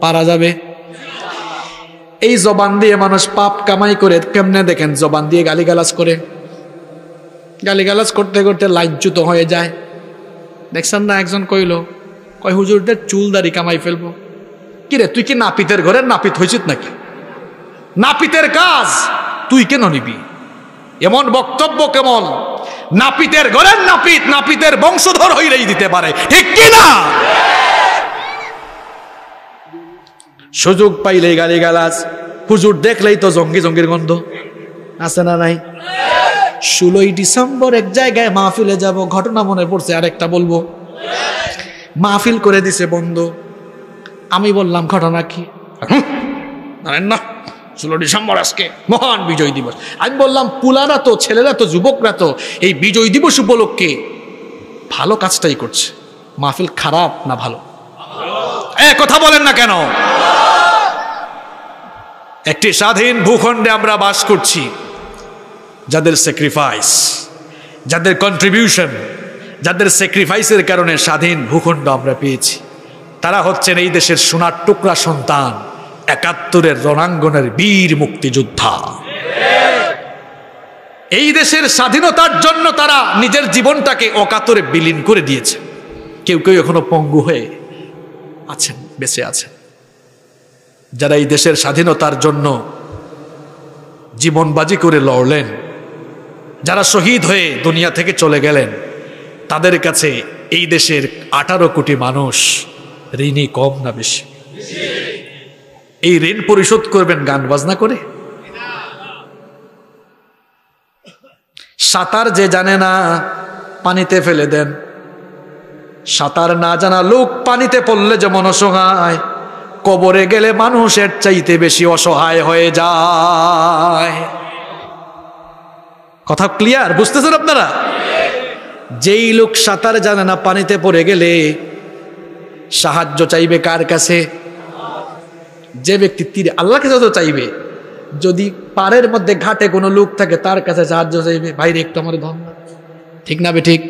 পারা যাবে এই জবান দিয়ে মানুষ পাপ কামাই করে কেমনে দেখেন জবান দিয়ে গালিগালাজ করে গালিগালাজ করতে করতে লাজ্জুত হয়ে যায় দেখছেন না একজন কইল কয় হুজুরদের চুল দাড়ি কামাই ফেলবো কিরে তুই কি নাপিতের ঘরের নাপিত হয়েছিস নাকি নাপিতের কাজ তুই কেন নিবি এমন বক্তব্য কেমন নাপিতের ঘরের নাপিত নাপিতের বংশধর হইলেই দিতে পারে ঠিক কি না সুযোগ পাইলেই গালিগালাজ হুজুর দেখলেই তো জঙ্গি জঙ্গির গন্ধ আছে না নাই ষোলোই ডিসেম্বর এক জায়গায় মাহফিলে যাব ঘটনা মনে পড়ছে আর একটা বলবো মাহফিল করে দিছে বন্ধ আমি বললাম ঘটনা কি জানেন না ষোলো ডিসেম্বর আজকে মহান বিজয় দিবস আমি বললাম পুলারা তো ছেলেরা তো যুবকরা তো এই বিজয় দিবস উপলক্ষে ভালো কাজটাই করছে মাহফিল খারাপ না ভালো এ কথা বলেন না কেন একটি স্বাধীন ভূখণ্ডে আমরা বাস করছি যাদের স্যাক্রিফাইস যাদের কন্ট্রিবিউশন যাদের স্যাক্রিফাইসের কারণে স্বাধীন ভূখণ্ড আমরা পেয়েছি তারা হচ্ছেন এই দেশের সোনার টুকরা সন্তান একাত্তরের রণাঙ্গনের বীর মুক্তিযোদ্ধা এই দেশের স্বাধীনতার জন্য তারা নিজের জীবনটাকে অকাতরে বিলীন করে দিয়েছে কেউ কেউ এখনো পঙ্গু হয়ে আছেন বেঁচে আছেন যারা এই দেশের স্বাধীনতার জন্য জীবনবাজি করে লড়লেন যারা শহীদ হয়ে দুনিয়া থেকে চলে গেলেন তাদের কাছে এই দেশের আঠারো কোটি মানুষ ঋণই কম না বেশি এই ঋণ পরিশোধ করবেন গান বাজনা করে সাঁতার যে জানে না পানিতে ফেলে দেন সাঁতার না জানা লোক পানিতে পড়লে যেমন অসহায় কবরে গেলে মানুষের চাইতে বেশি অসহায় হয়ে যায় কথা ক্লিয়ার বুঝতেছেন আপনারা যেই লোক সাঁতার জানে না পানিতে পড়ে গেলে সাহায্য চাইবে কার কাছে যে ব্যক্তি তীরে আল্লাহকে কাছে তো চাইবে যদি পাড়ের মধ্যে ঘাটে কোনো লোক থাকে তার কাছে সাহায্য চাইবে ভাইরে একটু আমার ধন ঠিক না বে ঠিক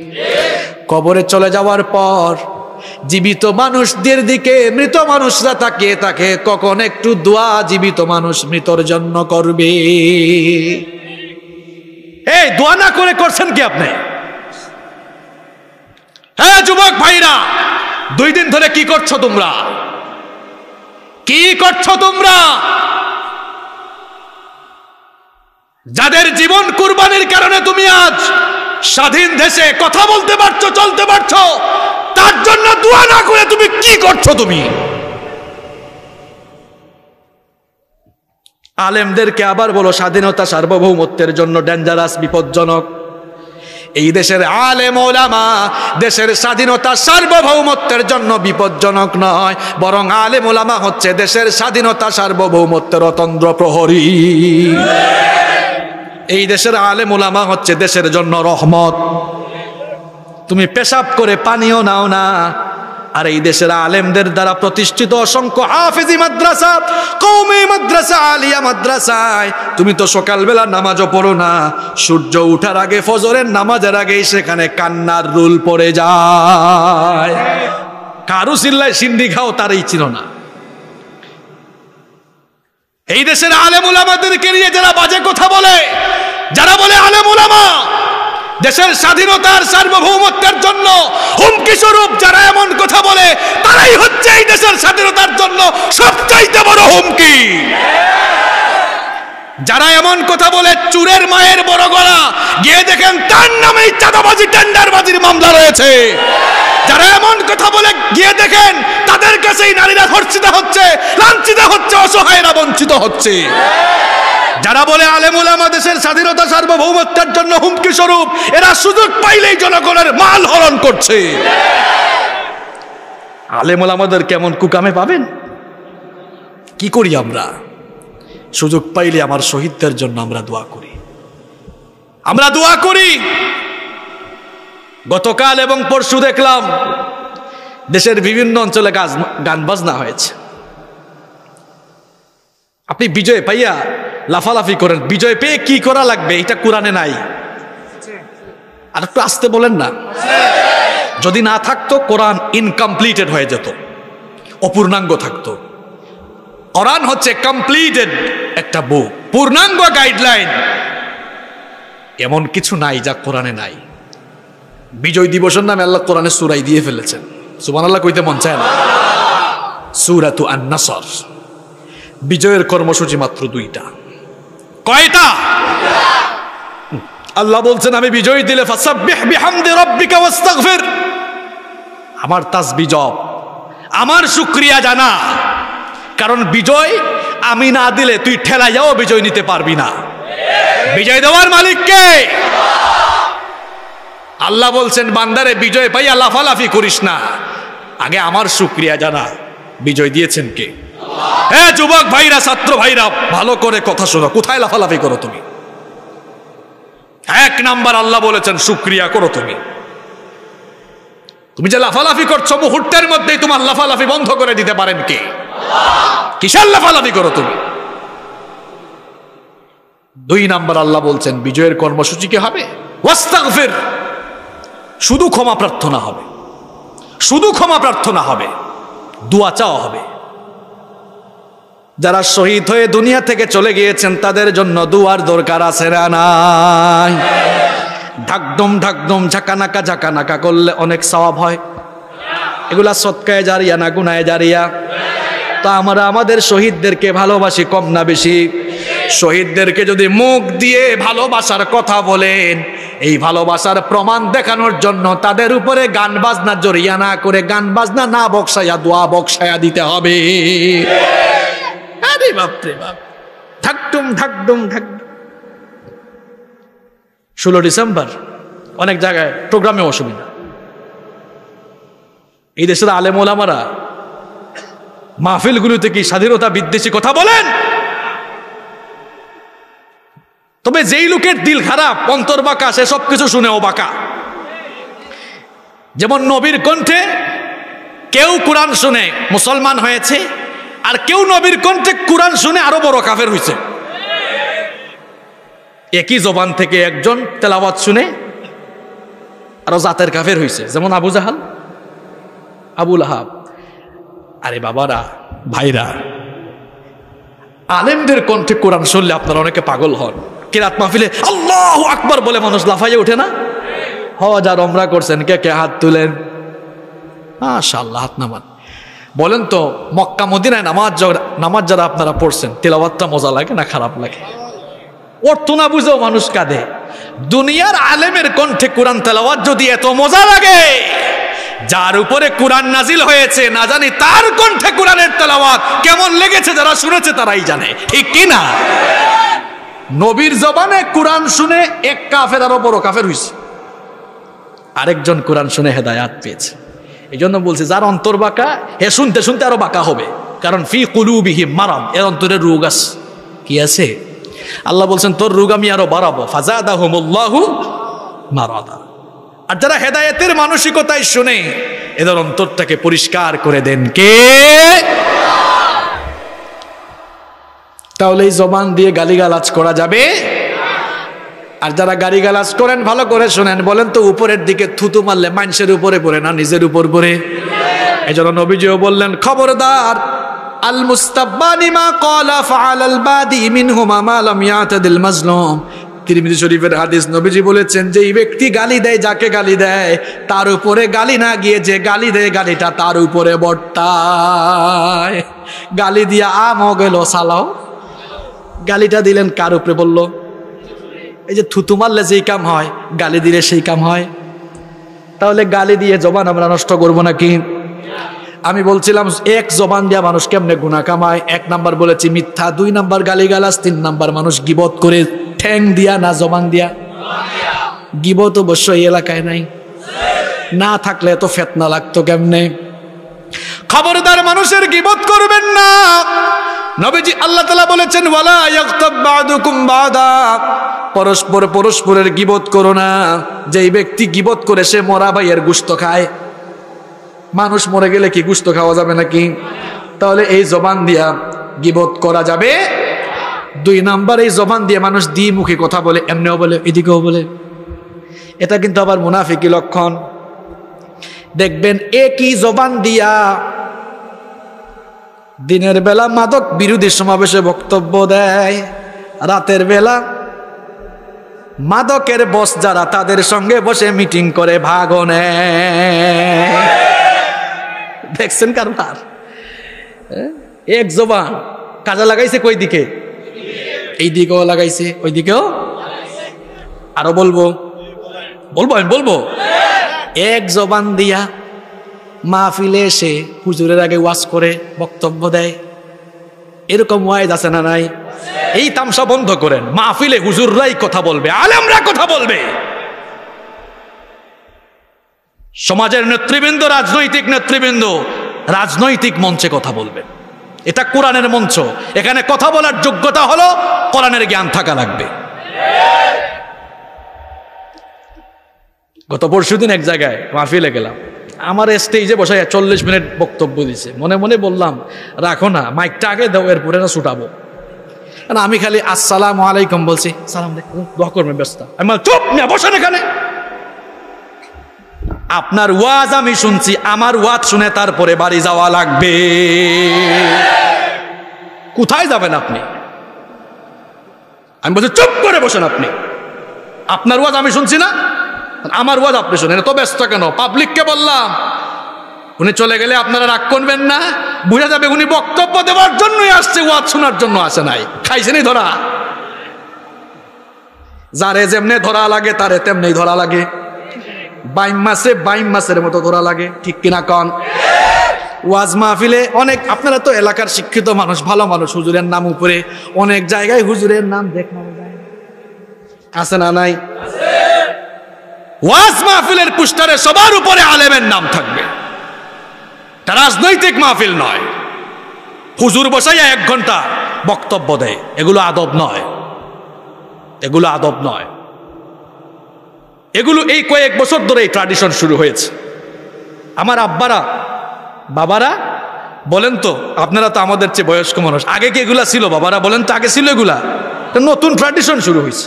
কবরে চলে যাওয়ার পর জীবিত মানুষদের দিকে মৃত মানুষরা তাকিয়ে তাকে কখন একটু দোয়া জীবিত মানুষ মৃতর জন্য করবে এই দোয়া না করে করছেন কি আপনি হ্যাঁ যুবক ভাইরা দুই দিন ধরে কি করছো তোমরা কি করছো তোমরা যাদের জীবন কুরবানির কারণে তুমি আজ স্বাধীন দেশে কথা বলতে পারছো চলতে পারছো তার জন্য দোয়া না করে তুমি কি করছো তুমি আলেমদেরকে আবার বলো স্বাধীনতা সার্বভৌমত্বের জন্য ডেঞ্জারাস বিপজ্জনক এই দেশের আলেম ওলামা দেশের স্বাধীনতা সার্বভৌমত্বের জন্য বিপজ্জনক নয় বরং আলেম ওলামা হচ্ছে দেশের স্বাধীনতা সার্বভৌমত্বের অতন্দ্র প্রহরী এই দেশের আলেম ওলামা হচ্ছে দেশের জন্য রহমত তুমি পেশাব করে পানিও নাও না আর এই দেশের আলেমদের দ্বারা প্রতিষ্ঠিত অসংখ্য হাফিজি মাদ্রাসা কৌমি মাদ্রাসা আলিয়া মাদ্রাসায় তুমি তো সকালবেলা নামাজও পড়ো না সূর্য উঠার আগে ফজরের নামাজের আগে সেখানে কান্নার রুল পড়ে যায় কারু সিল্লায় সিন্ডি খাও তারই ছিল না এই দেশের আলেমুলামাদেরকে নিয়ে যারা বাজে কথা বলে যারা বলে আলেমুলামা দেশের স্বাধীনতার সার্বভৌমত্বের জন্য হুমকি স্বরূপ যারা এমন কথা বলে তারাই হচ্ছে এই দেশের স্বাধীনতার জন্য সবচাইতে বড় হুমকি যারা এমন কথা বলে চুরের মায়ের বড় গলা গিয়ে দেখেন তার নামেই চাঁদাবাজি টেন্ডারবাজির মামলা রয়েছে যারা এমন কথা বলে গিয়ে দেখেন তাদের কাছেই নারীরা ধর্ষিত হচ্ছে লাঞ্ছিত হচ্ছে অসহায়রা বঞ্চিত হচ্ছে যারা বলে আলেমুলামা দেশের স্বাধীনতা সার্বভৌমত্বের জন্য হুমকি স্বরূপ এরা সুযোগ পাইলেই জনগণের মাল হরণ করছে আমাদের কেমন কুকামে পাবেন কি করি আমরা সুযোগ পাইলে আমার শহীদদের জন্য আমরা দোয়া করি আমরা দোয়া করি গতকাল এবং পরশু দেখলাম দেশের বিভিন্ন অঞ্চলে গান বাজনা হয়েছে আপনি বিজয় পাইয়া লাফালাফি করেন বিজয় পেয়ে কি করা লাগবে এটা কোরআনে নাই আর একটু আসতে বলেন না যদি না থাকতো কোরআন ইনকমপ্লিটেড হয়ে যেত অপূর্ণাঙ্গ থাকতো কোরআন হচ্ছে কমপ্লিটেড একটা বু পূর্ণাঙ্গ গাইডলাইন এমন কিছু নাই যা কোরআনে নাই বিজয় দিবসের নামে আল্লাহ কোরআনে সুরাই দিয়ে ফেলেছেন সুমান আল্লাহ কইতে মন চায় না সুরাত আন্নাসর বিজয়ের কর্মসূচি মাত্র দুইটা কয়টা আল্লাহ বলছেন আমি বিজয়ী দিলে আমার তাসবি জব আমার শুক্রিয়া জানা কারণ বিজয় আমি না দিলে তুই ঠেলা যাও বিজয় নিতে পারবি না বিজয় দেওয়ার মালিককে আল্লাহ বলছেন বান্দারে বিজয় পাই আল্লাহ ফালাফি করিস না আগে আমার শুক্রিয়া জানা বিজয় দিয়েছেন কে হ্যাঁ যুবক ভাইরা ছাত্র ভাইরা ভালো করে কথা শোনো কোথায় লাফালাফি করো তুমি এক নাম্বার আল্লাহ বলেছেন সুক্রিয়া করো তুমি তুমি যে লাফালাফি করছো মুহূর্তের মধ্যেই তোমার লাফালাফি বন্ধ করে দিতে পারেন কে কিসের লাফালাফি করো তুমি দুই নাম্বার আল্লাহ বলছেন বিজয়ের কর্মসূচি কি হবে ওয়াস্তাগফির শুধু ক্ষমা প্রার্থনা হবে শুধু ক্ষমা প্রার্থনা হবে দোয়া চাওয়া হবে যারা শহীদ হয়ে দুনিয়া থেকে চলে গিয়েছেন তাদের জন্য দুয়ার দরকার আছে না নাই ঢাকদম ঢাকদম ঝাঁকানাকা ঝাঁকানাকা করলে অনেক সওয়াব হয় এগুলা সৎকায় জারিয়া না গুনায় জারিয়া তা আমরা আমাদের শহীদদেরকে ভালোবাসি কম না বেশি শহীদদেরকে যদি মুখ দিয়ে ভালোবাসার কথা বলেন এই ভালোবাসার প্রমাণ দেখানোর জন্য তাদের উপরে গান বাজনা জড়িয়া না করে গান বাজনা না বক্সাইয়া দোয়া বক্সায়া দিতে হবে ওরে বাপরে বাপ ঢাকডুম ঢাকডুম ঢাকডুম ষোলো ডিসেম্বর অনেক জায়গায় প্রোগ্রামে অসুবিধা এই দেশের আলেমোলামারা মাহফিলগুলোতে কি স্বাধীনতা বিদ্বেষী কথা বলেন তবে যেই লোকের দিল খারাপ অন্তর বাঁকা সে সব কিছু শুনেও বাঁকা যেমন নবীর কণ্ঠে কেউ কোরআন শুনে মুসলমান হয়েছে আর কেউ নবীর কণ্ঠে কোরআন শুনে আরো বড় কাফের হয়েছে একই জবান থেকে একজন তেলাওয়াত শুনে আরো জাতের কাফের হয়েছে যেমন আবু জাহাল আবুল আহাব আরে বাবারা ভাইরা আলেমদের কণ্ঠে কোরআন শুনলে আপনারা অনেকে পাগল হন কেরাত মাহফিলে আল্লাহ আকবার বলে মানুষ লাফাইয়ে ওঠে না হওয়া যা রমরা করছেন কে কে হাত তুলেন আল্লাহ হাত নামান বলেন তো মক্কা মদিনায় নামাজ নামাজ যারা আপনারা পড়ছেন তেলাবাতটা মজা লাগে না খারাপ লাগে অর্থ না বুঝেও মানুষ কাঁদে দুনিয়ার আলেমের কণ্ঠে কোরআন তেলাওয়াত যদি এত মজা লাগে যার উপরে কোরআন নাজিল হয়েছে না জানি তার কণ্ঠে কোরআনের তেলাওয়াত কেমন লেগেছে যারা শুনেছে তারাই জানে ঠিক কিনা নবীর জবানে কোরআন শুনে এক কাফের আরো বড় কাফের হয়েছে আরেকজন কোরআন শুনে হেদায়াত পেয়েছে এই জন্য বলছে যার অন্তর বাঁকা হে শুনতে শুনতে আরো বাঁকা হবে কারণ ফি কুলুবিহি মারাম এর অন্তরে রোগ আছে কি আছে আল্লাহ বলছেন তোর রোগ আমি আরো বাড়াবো ফাজাদাহমুল্লাহু মারাদা আর যারা হেদায়েতের মানসিকতায় শুনে এদের অন্তরটাকে পরিষ্কার করে দেন কে তাহলে এই জবান দিয়ে গালিগালাজ করা যাবে আর যারা গাড়ি গালাজ করেন ভালো করে শোনেন বলেন তো উপরের দিকে থুতু মারলে মানুষের উপরে পড়ে না নিজের উপর পড়ে এই জন্য নবীজিও বললেন খবরদার আল মুস্তাব্বানি মা কলা ফাআল আল বাদি মিনহুমা মা লাম ইয়াতাদিল মাজলুম তিরমিজি শরীফের হাদিস নবীজি বলেছেন যে এই ব্যক্তি গালি দেয় যাকে গালি দেয় তার উপরে গালি না গিয়ে যে গালি দেয় গালিটা তার উপরে বর্তায় গালি দিয়ে আমও গেল সালাও গালিটা দিলেন কার উপরে বললো এই যে থুতু মারলে যেই কাম হয় গালি দিলে সেই কাম হয় তাহলে গালি দিয়ে জবান আমরা নষ্ট করবো নাকি আমি বলছিলাম এক জবান দেওয়া মানুষ কেমনে গুণা কামায় এক নাম্বার বলেছি মিথ্যা দুই নাম্বার গালি গালাস তিন নাম্বার মানুষ গিবত করে ঠ্যাং দিয়া না জবান দিয়া গিবত অবশ্য এই এলাকায় নাই না থাকলে এত ফেতনা লাগতো কেমনে খবরদার মানুষের গিবত করবেন না নবীজি আল্লাহ তালা বলেছেন ওয়ালা বাদুকুম পরস্পর পরস্পরের গিবত করো না যেই ব্যক্তি গিবত করে সে মরা ভাইয়ের গুস্ত খায় মানুষ মরে গেলে কি গুস্ত খাওয়া যাবে নাকি তাহলে এই জবান দিয়া গিবত করা যাবে দুই নাম্বার এই জবান দিয়ে মানুষ মুখে কথা বলে এমনিও বলে এদিকেও বলে এটা কিন্তু আবার মুনাফিকি লক্ষণ দেখবেন একই জবান দিয়া দিনের বেলা মাদক বিরোধী সমাবেশে বক্তব্য দেয় রাতের বেলা মাদকের বস যারা তাদের সঙ্গে বসে মিটিং করে ভাগ দেখছেন কারবার এক জবান কাজা লাগাইছে কই দিকে এই দিকেও লাগাইছে ওই দিকেও আরো বলবো বলবো আমি বলবো এক জবান দিয়া মাহফিলে এসে হুজুরের আগে ওয়াজ করে বক্তব্য দেয় এরকম ওয়াজ আছে না নাই এই তামসা বন্ধ করেন মাহফিলে হুজুররাই কথা বলবে আলেমরা কথা বলবে সমাজের নেতৃবৃন্দ রাজনৈতিক নেতৃবৃন্দ রাজনৈতিক মঞ্চে কথা বলবে এটা কোরআনের মঞ্চ এখানে কথা বলার যোগ্যতা হলো কোরআনের জ্ঞান থাকা লাগবে গত পরশুদিন এক জায়গায় মাহফিলে গেলাম আমার স্টেজে বসে চল্লিশ মিনিট বক্তব্য দিছে মনে মনে বললাম রাখো না মাইকটা আগে দাও এরপরে না ছুটাবো কারণ আমি খালি আসসালাম আলাইকুম বলছি সালাম দোয়া করবে ব্যস্ত আমি চুপ না বসেন এখানে আপনার ওয়াজ আমি শুনছি আমার ওয়াজ শুনে তারপরে বাড়ি যাওয়া লাগবে কোথায় যাবেন আপনি আমি বলছি চুপ করে বসেন আপনি আপনার ওয়াজ আমি শুনছি না আমার ওয়াজ আপনি শোনেন তো ব্যস্ত কেন পাবলিককে বললাম উনি চলে গেলে আপনারা রাগ করবেন না বুঝা যাবে উনি বক্তব্য দেওয়ার জন্যই আসছে ওয়াজ শোনার জন্য আসে নাই খাইছেনি ধরা যারে যেমনে ধরা লাগে তারে তেমনি ধরা লাগে বাইম মাসে বাইম মাসের মতো ধরা লাগে ঠিক কিনা কন ওয়াজ মাহফিলে অনেক আপনারা তো এলাকার শিক্ষিত মানুষ ভালো মানুষ হুজুরের নাম উপরে অনেক জায়গায় হুজুরের নাম দেখানো যায় আছে না নাই ওয়াজ মাহফিলের পুস্টারে সবার উপরে আলেমের নাম থাকবে তা রাজনৈতিক মাহফিল নয় হুজুর বসাইয়া এক ঘন্টা বক্তব্য দেয় এগুলো আদব নয় এগুলো আদব নয় এগুলো এই কয়েক বছর ধরে এই ট্রাডিশন শুরু হয়েছে আমার আব্বারা বাবারা বলেন তো আপনারা তো আমাদের চেয়ে বয়স্ক মানুষ আগে কি এগুলা ছিল বাবারা বলেন তো আগে ছিল এগুলা নতুন ট্রাডিশন শুরু হয়েছে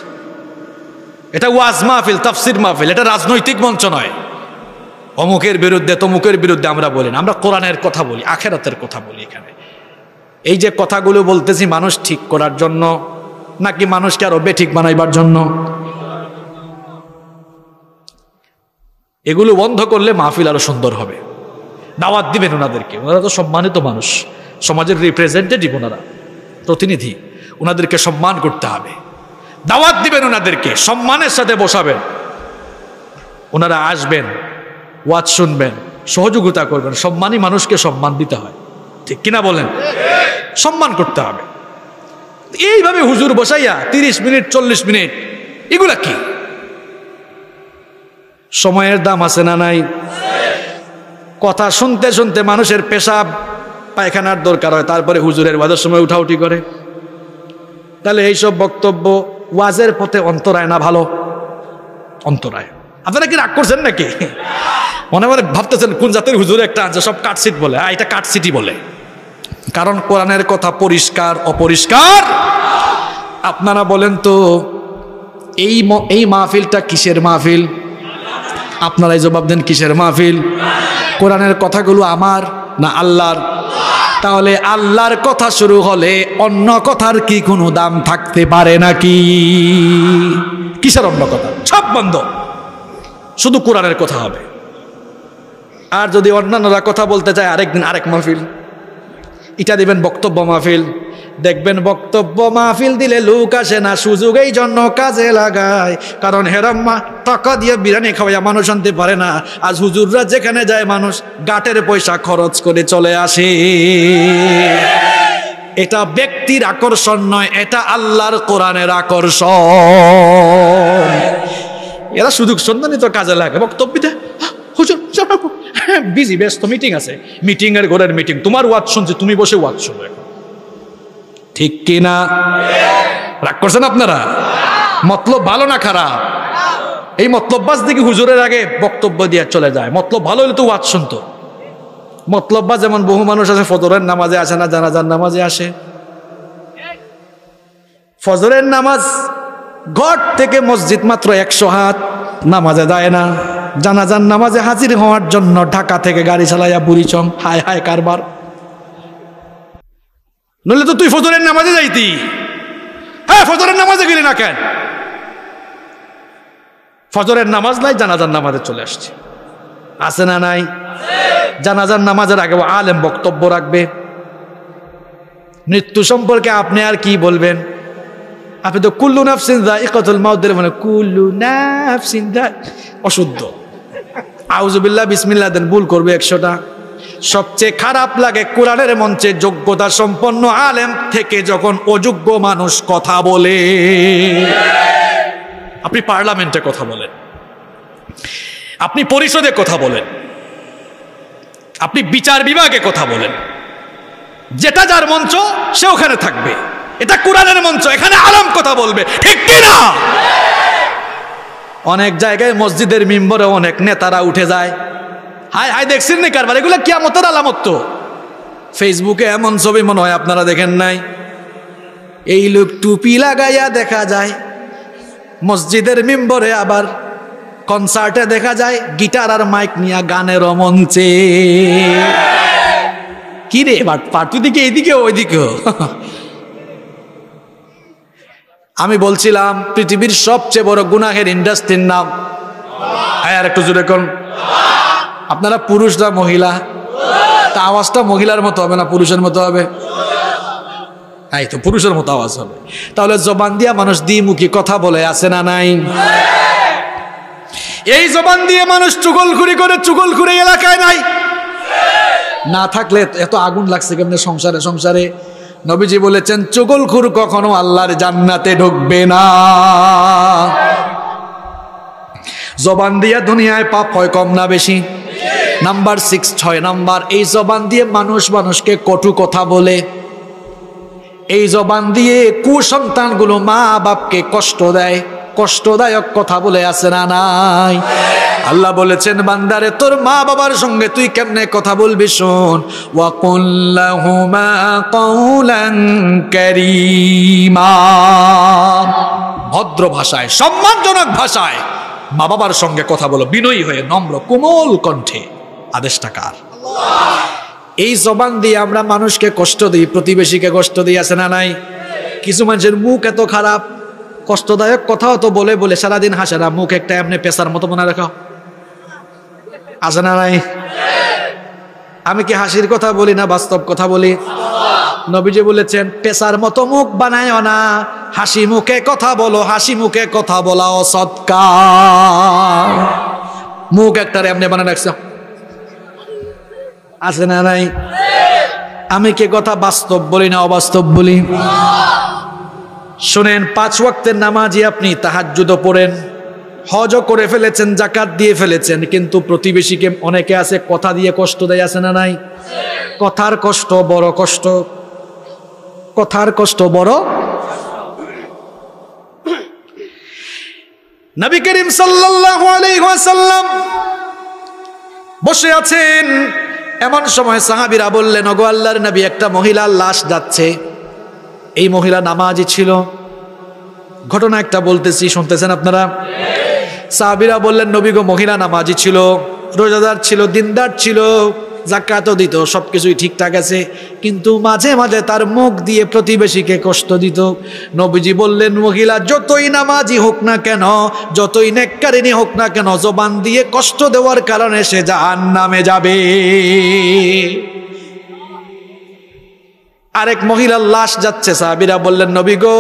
এটা ওয়াজ মাহফিল তাফসির মাহফিল এটা রাজনৈতিক মঞ্চ নয় অমুকের বিরুদ্ধে তমুকের বিরুদ্ধে আমরা বলি না আমরা কোরআনের কথা বলি আখেরাতের কথা বলি এখানে এই যে কথাগুলো বলতেছি মানুষ ঠিক করার জন্য নাকি মানুষকে আরো বেঠিক বানাইবার জন্য এগুলো বন্ধ করলে মাহফিল আরো সুন্দর হবে দাওয়াত দিবেন ওনাদেরকে ওনারা তো সম্মানিত মানুষ সমাজের রিপ্রেজেন্টেটিভ ওনারা প্রতিনিধি ওনাদেরকে সম্মান করতে হবে দাওয়াত দিবেন ওনাদেরকে সম্মানের সাথে বসাবেন ওনারা আসবেন ওয়াজ শুনবেন সহযোগিতা করবেন সম্মানই মানুষকে সম্মান দিতে হয় ঠিক কিনা বলেন সম্মান করতে হবে এইভাবে হুজুর বসাইয়া ৩০ মিনিট চল্লিশ মিনিট এগুলা কি সময়ের দাম আছে না নাই কথা শুনতে শুনতে মানুষের পেশাব পায়খানার দরকার হয় তারপরে হুজুরের বাজার সময় উঠাউঠি করে তাহলে এইসব বক্তব্য ওয়াজের পথে অন্তরায় না ভালো অন্তরায় আপনারা কি রাগ করছেন নাকি মনে মনে ভাবতেছেন কোন জাতির হুজুরে একটা আছে সব কাটসিট বলে আর এটা কাটসিটি বলে কারণ কোরআনের কথা পরিষ্কার অপরিষ্কার আপনারা বলেন তো এই এই মাহফিলটা কিসের মাহফিল আপনারাই জবাব দেন কিসের মাহফিল কোরআনের কথাগুলো আমার না আল্লাহর তাহলে আল্লাহর কথা শুরু হলে অন্য কথার কি কোনো দাম থাকতে পারে নাকি কিসের অন্য কথা সব বন্ধ শুধু কোরআনের কথা হবে আর যদি অন্যান্যরা কথা বলতে চায় আরেকদিন আরেক মাহফিল এটা দিবেন বক্তব্য মাহফিল দেখবেন বক্তব্য মাহফিল দিলে লোক আসে না সুযোগ এই জন্য কাজে লাগায় কারণ হেরাম্মা টাকা দিয়ে বিরিয়ানি খাওয়াইয়া মানুষ আনতে পারে না আজ হুজুররা যেখানে যায় মানুষ গাটের পয়সা খরচ করে চলে আসে এটা ব্যক্তির আকর্ষণ নয় এটা আল্লাহর কোরআনের আকর্ষণ এরা সুযোগ সন্ধানিত কাজে লাগে বক্তব্য হ্যাঁ, হুজুর বিজি ব্যস্ত মিটিং আছে মিটিংয়ের ঘরের মিটিং তোমার ওয়াজ শুনছে তুমি বসে ওয়াজ শুনো এখন ঠিক কি না রাগ করছেন আপনারা মতলব ভালো না খারাপ এই মতলববাজ দিকে হুজুরের আগে বক্তব্য দিয়ে চলে যায় মতলব ভালো হলে তো ওয়াজ শুনতো মতলববাজ যেমন বহু মানুষ আছে ফজরের নামাজে আসে না জানাজার নামাজে আসে ফজরের নামাজ ঘর থেকে মসজিদ মাত্র একশো হাত নামাজে দেয় না জানাজার নামাজে হাজির হওয়ার জন্য ঢাকা থেকে গাড়ি চালাইয়া বুড়িচং হায় হায় কারবার নইলে তো তুই ফজরের নামাজে যাইতি হ্যাঁ ফজরের নামাজে গেলি না কেন ফজরের নামাজ নাই জানাজার নামাজে চলে আসছে আছে না নাই জানাজার নামাজের আগে আলেম বক্তব্য রাখবে মৃত্যু সম্পর্কে আপনি আর কি বলবেন আপনি তো কুল্লু নাফসিন দা ইকতুল মাউদ্দের দিলে মানে কুল্লু নাফসিন দা অশুদ্ধ আউজুবিল্লাহ বিসমিল্লা দেন ভুল করবে একশোটা সবচেয়ে খারাপ লাগে কোরআনের মঞ্চে যোগ্যতা সম্পন্ন আলেম থেকে যখন অযোগ্য মানুষ কথা বলে আপনি পার্লামেন্টে কথা বলেন আপনি পরিষদে কথা বলেন আপনি বিচার বিভাগে কথা বলেন যেটা যার মঞ্চ সে ওখানে থাকবে এটা কোরআনের মঞ্চ এখানে আরাম কথা বলবে ঠিক কিনা অনেক জায়গায় মসজিদের মেম্বরে অনেক নেতারা উঠে যায় হায় হাই দেখছেন নি কারবার এগুলো আমতের আলামত তো ফেসবুকে এমন ছবি মনে হয় আপনারা দেখেন নাই এই লোক টুপি লাগাইয়া দেখা যায় মসজিদের মেম্বরে আবার কনসার্টে দেখা যায় গিটার আর মাইক নিয়ে গানের মঞ্চে কি রে বাট পার্টি দিকে এইদিকে ওইদিকেও আমি বলছিলাম পৃথিবীর সবচেয়ে বড় গুনাহের ইন্ডাস্ট্রির নাম আর একটু জোরে কোন আপনারা পুরুষ না মহিলা তা আওয়াজটা মহিলার মতো হবে না পুরুষের মতো হবে এই তো পুরুষের মতো আওয়াজ হবে তাহলে জবান দিয়া মানুষ দ্বিমুখী কথা বলে আছে না নাই এই জবান দিয়ে মানুষ চুগল খুরি করে চুগল খুরি এলাকায় নাই না থাকলে এত আগুন লাগছে কেমনে সংসারে সংসারে নবীজি বলেছেন চুগলখুর কখনো আল্লাহর জান্নাতে ঢুকবে না জবান দিয়া দুনিয়ায় পাপ হয় কম না বেশি নাম্বার সিক্স ছয় নাম্বার এই জবান দিয়ে মানুষ মানুষকে কটু কথা বলে এই জবান দিয়ে কুসন্তানগুলো মা বাপকে কষ্ট দেয় কষ্টদায়ক কথা বলে আছে না নাই আল্লাহ বলেছেন বান্দারে তোর মা বাবার সঙ্গে তুই কেমনে কথা বলবি শোন ভদ্র ভাষায় সম্মানজনক ভাষায় মা বাবার সঙ্গে কথা বলো বিনয়ী হয়ে নম্র কোমল কণ্ঠে আদেশটা কার এই জবান দিয়ে আমরা মানুষকে কষ্ট দিই প্রতিবেশীকে কষ্ট দিই আছে না নাই কিছু মানুষের মুখ এত খারাপ কষ্টদায়ক কথাও তো বলে বলে সারাদিন হাসে না মুখ একটা এমনি পেশার মতো মনে রাখা আছে না নাই আমি কি হাসির কথা বলি না বাস্তব কথা বলি নবীজি বলেছেন পেশার মতো মুখ বানায় না হাসি মুখে কথা বলো হাসি মুখে কথা বলা অসৎকা মুখ একটা এমনি বানায় রাখছ আছে না নাই আমি কি কথা বাস্তব বলি না অবাস্তব বলি শোনেন পাঁচ ওয়াক্তের নামাজি আপনি যুদ্ধ পড়েন হজও করে ফেলেছেন জাকাত দিয়ে ফেলেছেন কিন্তু প্রতিবেশীকে অনেকে আছে কথা দিয়ে কষ্ট দেয় আছে না নাই কথার কষ্ট বড় কষ্ট কথার কষ্ট বড় নবী করিম সাল্লাল্লাহু আলাইহি ওয়াসাল্লাম বসে আছেন এমন সময় সাহাবীরা বললেন ওগো আল্লাহর নবী একটা মহিলার লাশ যাচ্ছে এই মহিলা নামাজি ছিল ঘটনা একটা বলতেছি শুনতেছেন আপনারা সাহাবিরা বললেন নবী গো মহিলা নামাজি ছিল রোজাদার ছিল দিনদার ছিল জাকাতও দিত সব কিছুই ঠিকঠাক আছে কিন্তু মাঝে মাঝে তার মুখ দিয়ে প্রতিবেশীকে কষ্ট দিত নবীজি বললেন মহিলা যতই নামাজি হোক না কেন যতই নেকারিনী হোক না কেন জবান দিয়ে কষ্ট দেওয়ার কারণে সে জাহান নামে যাবে আরেক মহিলার লাশ যাচ্ছে সাহাবিরা বললেন নবী গো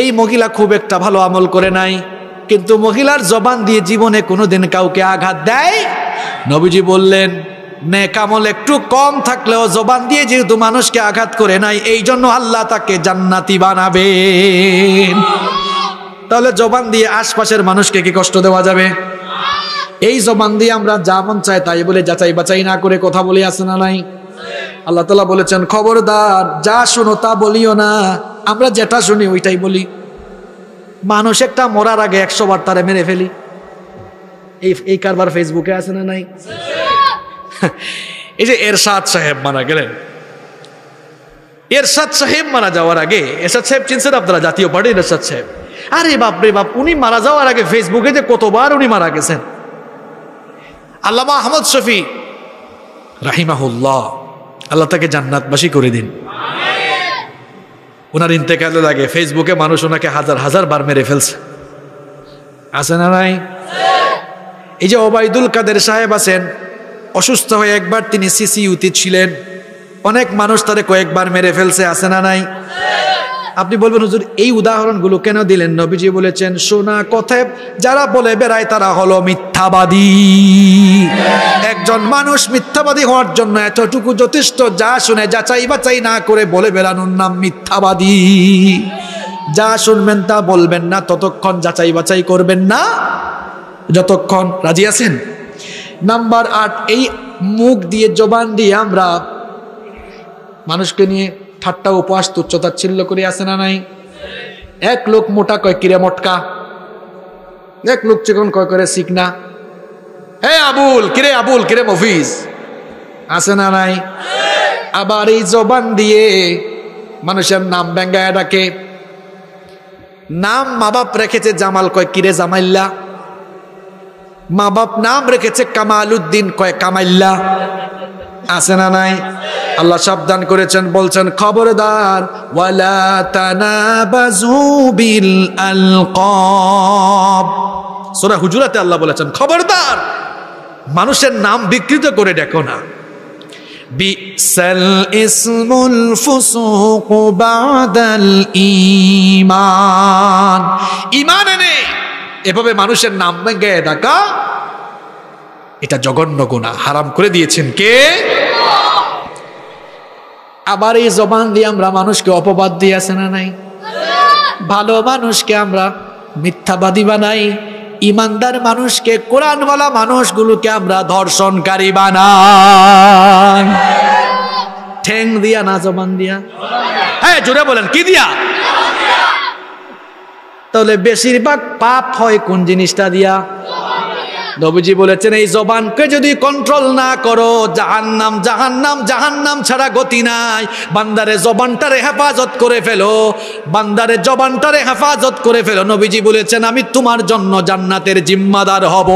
এই মহিলা খুব একটা ভালো আমল করে নাই কিন্তু মহিলার জবান দিয়ে জীবনে কোনোদিন কাউকে আঘাত দেয় নবীজি বললেন কামল একটু কম থাকলেও জবান দিয়ে যেহেতু মানুষকে আঘাত করে নাই এই জন্য আল্লাহ তাকে জান্নাতি বানাবেন তাহলে জবান দিয়ে আশপাশের মানুষকে কি কষ্ট দেওয়া যাবে এই জবান দিয়ে আমরা যা মন চাই তাই বলে যাচাই বাচাই না করে কথা বলি আসে না নাই আল্লাহ তালা বলেছেন খবরদার যা শুনো তা বলিও না আমরা যেটা শুনি ওইটাই বলি মানুষ একটা মরার আগে একশো বার তারে মেরে ফেলি এই এই কারবার ফেসবুকে আছে না নাই এই যে এরশাদ সাহেব মারা গেলেন এরশাদ সাহেব মারা যাওয়ার আগে এরশাদ সাহেব চিনছেন আপনারা জাতীয় পার্টির এরশাদ সাহেব আরে বাপ রে বাপ উনি মারা যাওয়ার আগে ফেসবুকে যে কতবার উনি মারা গেছেন আল্লামা আহমদ শফি রাহিমাহুল্লাহ আল্লাহ তাকে জান্নাতবাসী করে দিন ওনার ইন্তেকালে লাগে ফেসবুকে মানুষ ওনাকে হাজার হাজার বার মেরে ফেলছে আছে না নাই এই যে ওবায়দুল কাদের সাহেব আছেন অসুস্থ হয়ে একবার তিনি সিসি উচিত ছিলেন অনেক মানুষ তারে কয়েকবার মেরে ফেলছে আছে না নাই আপনি বলবেন হুজুর এই উদাহরণগুলো কেন দিলেন নবীজি বলেছেন সোনা কথায় যারা বলে বেড়ায় তারা হলো মিথ্যাবাদী একজন মানুষ মিথ্যাবাদী হওয়ার জন্য এতটুকু যথেষ্ট যা শুনে যাচাই বাচাই না করে বলে বেড়ানোর নাম মিথ্যাবাদী যা শুনবেন তা বলবেন না ততক্ষণ যাচাই বাছাই করবেন না যতক্ষণ রাজি আছেন নাম্বার আট এই মুখ দিয়ে জবান দিয়ে আমরা মানুষকে নিয়ে ঠাট্টা উপহাস ছিল্ল করে আসে না নাই এক লোক মোটা কয় কিরে মটকা এক লোক চিকন কয় করে শিখ না হে আবুল কিরে আবুল কিরে মফিজ আছে না নাই আবার এই জবান দিয়ে মানুষের নাম ব্যাঙ্গায় ডাকে নাম মা বাপ রেখেছে জামাল কয় কিরে জামাইল্লা মা বাপ নাম রেখেছে কামাল উদ্দিন কয় কামাইল্লা আছে না নাই আল্লাহ সাবধান করেছেন বলছেন খবরদার ওয়ালা হুজুরাতে আল্লাহ বলেছেন খবরদার মানুষের নাম বিকৃত করে দেখো না বিসাল এভাবে মানুষের নাম গেয়ে ডাকা এটা জঘন্য গোনা হারাম করে দিয়েছেন কে আবার এই জবান দিয়ে আমরা মানুষকে অপবাদ দিয়ে না নাই ভালো মানুষকে আমরা মিথ্যাবাদী বানাই ইমানদার মানুষকে কোরআনওয়ালা মানুষগুলোকে আমরা ধর্ষণকারী বানান ঠেং দিয়া না জবান দিয়া হ্যাঁ জোরে বলেন কি দিয়া তাহলে বেশিরভাগ পাপ হয় কোন জিনিসটা দিয়া নবীজি বলেছেন এই জবানকে যদি কন্ট্রোল না করো জাহান্নাম জাহান্নাম জাহান্নাম ছাড়া গতি নাই বান্দারে জবানটারে হেফাজত করে ফেলো বান্দারে জবানটারে হেফাজত করে ফেলো নবীজি বলেছেন আমি তোমার জন্য জান্নাতের জিম্মাদার হব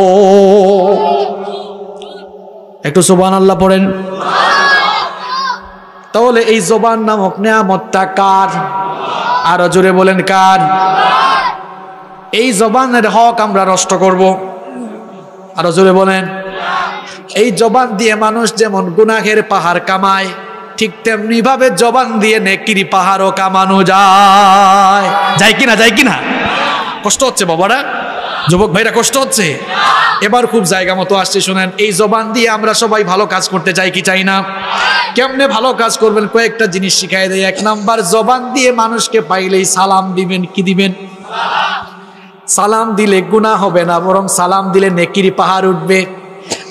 একটু সোবান আল্লাহ পড়েন তাহলে এই জবান নেয়া নেয়ামতটা কার আরো জোরে বলেন কার এই জবানের হক আমরা নষ্ট করব। আরো জোরে বলেন এই জবান দিয়ে মানুষ যেমন গুনাহের পাহাড় কামায় ঠিক তেমনি ভাবে জবান দিয়ে নেকির পাহাড়ও কামানো যায় যায় কিনা যায় কিনা কষ্ট হচ্ছে বাবারা যুবক ভাইরা কষ্ট হচ্ছে এবার খুব জায়গা মতো আসছে শোনেন এই জবান দিয়ে আমরা সবাই ভালো কাজ করতে চাই কি চাই না কেমনে ভালো কাজ করবেন কয়েকটা জিনিস শিখাই দেয় এক নাম্বার জবান দিয়ে মানুষকে পাইলেই সালাম দিবেন কি দিবেন সালাম দিলে গুণা হবে না বরং সালাম দিলে নেকির পাহাড় উঠবে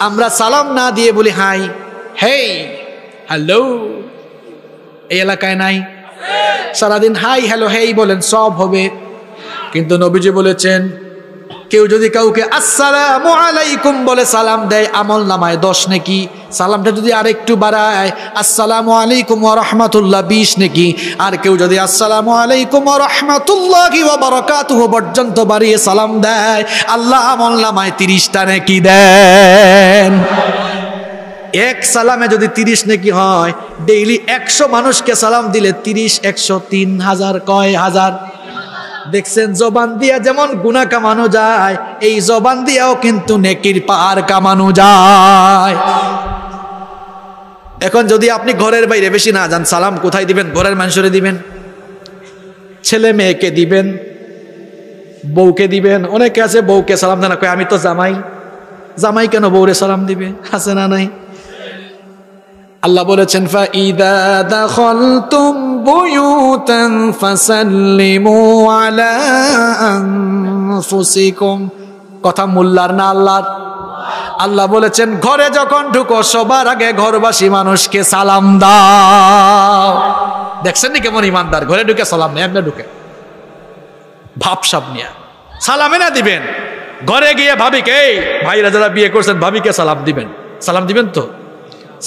আমরা সালাম না দিয়ে বলি হাই হেই হ্যালো এই এলাকায় নাই সারাদিন হাই হ্যালো হেই বলেন সব হবে কিন্তু নবীজি বলেছেন কেউ যদি কাউকে আসসালাম আলাইকুম বলে সালাম দেয় আমল নামায় দশ নাকি সালামটা যদি আর একটু বাড়ায় আসসালাম আলাইকুম রহমাতুল্লাহ বিশ নাকি আর কেউ যদি আসসালাম আলাইকুম রহমাতুল্লাহি বারাকাতুহু পর্যন্ত বাড়িয়ে সালাম দেয় আল্লাহ আমল নামায় তিরিশটা নাকি দেন এক সালামে যদি তিরিশ নাকি হয় ডেইলি একশো মানুষকে সালাম দিলে তিরিশ একশো তিন হাজার কয় হাজার দেখছেন জবান দিয়া যেমন গুণা কামানো যায় এই জবান দিয়াও কিন্তু নেকির পাহাড় কামানো যায় এখন যদি আপনি ঘরের বাইরে বেশি না যান সালাম কোথায় দিবেন ঘরের মানুষরে দিবেন ছেলে মেয়েকে দিবেন বউকে দিবেন অনেকে আছে বউকে সালাম দেন আমি তো জামাই জামাই কেন বউরে সালাম দিবে আছে না নাই আল্লাহ বলেছেন কথা মোল্লার না আল্লাহর আল্লাহ বলেছেন ঘরে যখন ঢুকো সবার আগে ঘরবাসী মানুষকে সালাম দাও দেখছেন নি কেমন ইমানদার ঘরে ঢুকে সালাম নেই আপনি ঢুকে ভাবসাব নিয়ে সালামে না দিবেন ঘরে গিয়ে ভাবিকে এই ভাইরা যারা বিয়ে করছেন ভাবিকে সালাম দিবেন সালাম দিবেন তো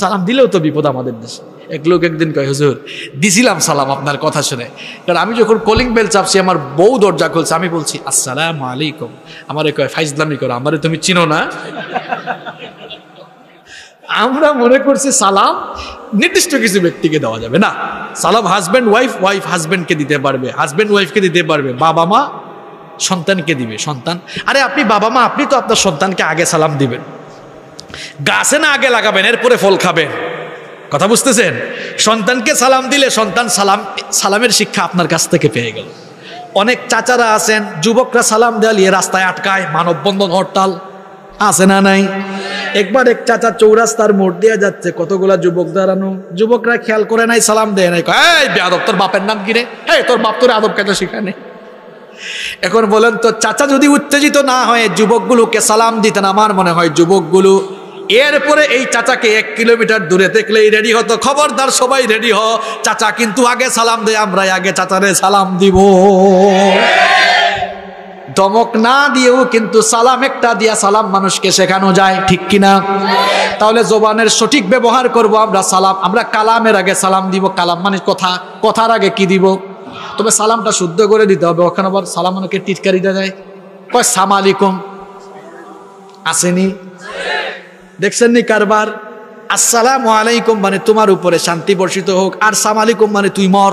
সালাম দিলেও তো বিপদ আমাদের দেশে এক লোক একদিন কয় হুজুর দিছিলাম সালাম আপনার কথা শুনে কারণ আমি যখন কলিং বেল চাপছি আমার বউ দরজা খুলছে আমি বলছি আসসালাম আলাইকুম আমারে কয় ফাইজলামি করো আমারে তুমি চিনো না আমরা মনে করছি সালাম নির্দিষ্ট কিছু ব্যক্তিকে দেওয়া যাবে না সালাম হাজব্যান্ড ওয়াইফ ওয়াইফ হাজব্যান্ডকে দিতে পারবে হাজব্যান্ড ওয়াইফকে দিতে পারবে বাবা মা সন্তানকে দিবে সন্তান আরে আপনি বাবা মা আপনি তো আপনার সন্তানকে আগে সালাম দিবেন গাছে না আগে লাগাবেন এরপরে ফল খাবেন কথা বুঝতেছেন সন্তানকে সালাম দিলে সন্তান সালাম সালামের শিক্ষা আপনার কাছ থেকে পেয়ে গেল অনেক চাচারা আছেন যুবকরা সালাম দেওয়ালিয়ে রাস্তায় আটকায় মানববন্ধন হরতাল আছে না নাই একবার এক চাচা চৌরাস্তার মোড় দিয়ে যাচ্ছে কতগুলা যুবক দাঁড়ানো যুবকরা খেয়াল করে নাই সালাম দেয় নাই এই আদব তোর বাপের নাম কিনে হ্যাঁ তোর বাপ তোর আদব কেন শিখানে এখন বলেন তো চাচা যদি উত্তেজিত না হয় যুবকগুলোকে সালাম দিতেন আমার মনে হয় যুবকগুলো এরপরে এই চাচাকে এক কিলোমিটার দূরে দেখলেই রেডি হতো খবরদার সবাই রেডি হ চাচা কিন্তু আগে সালাম দেয় আমরাই আগে চাচারে সালাম দিব দমক না দিয়েও কিন্তু সালাম একটা দিয়া সালাম মানুষকে শেখানো যায় ঠিক কিনা তাহলে জোবানের সঠিক ব্যবহার করব আমরা সালাম আমরা কালামের আগে সালাম দিব কালাম মানে কথা কথার আগে কি দিব তবে সালামটা শুদ্ধ করে দিতে হবে ওখানে আবার সালাম অনেকে টিটকারি যায় কয় সামালিকম আসেনি দেখছেন নি কারবার আসসালাম আলাইকুম মানে তোমার উপরে শান্তি বর্ষিত হোক আর সামালিকুম মানে তুই মর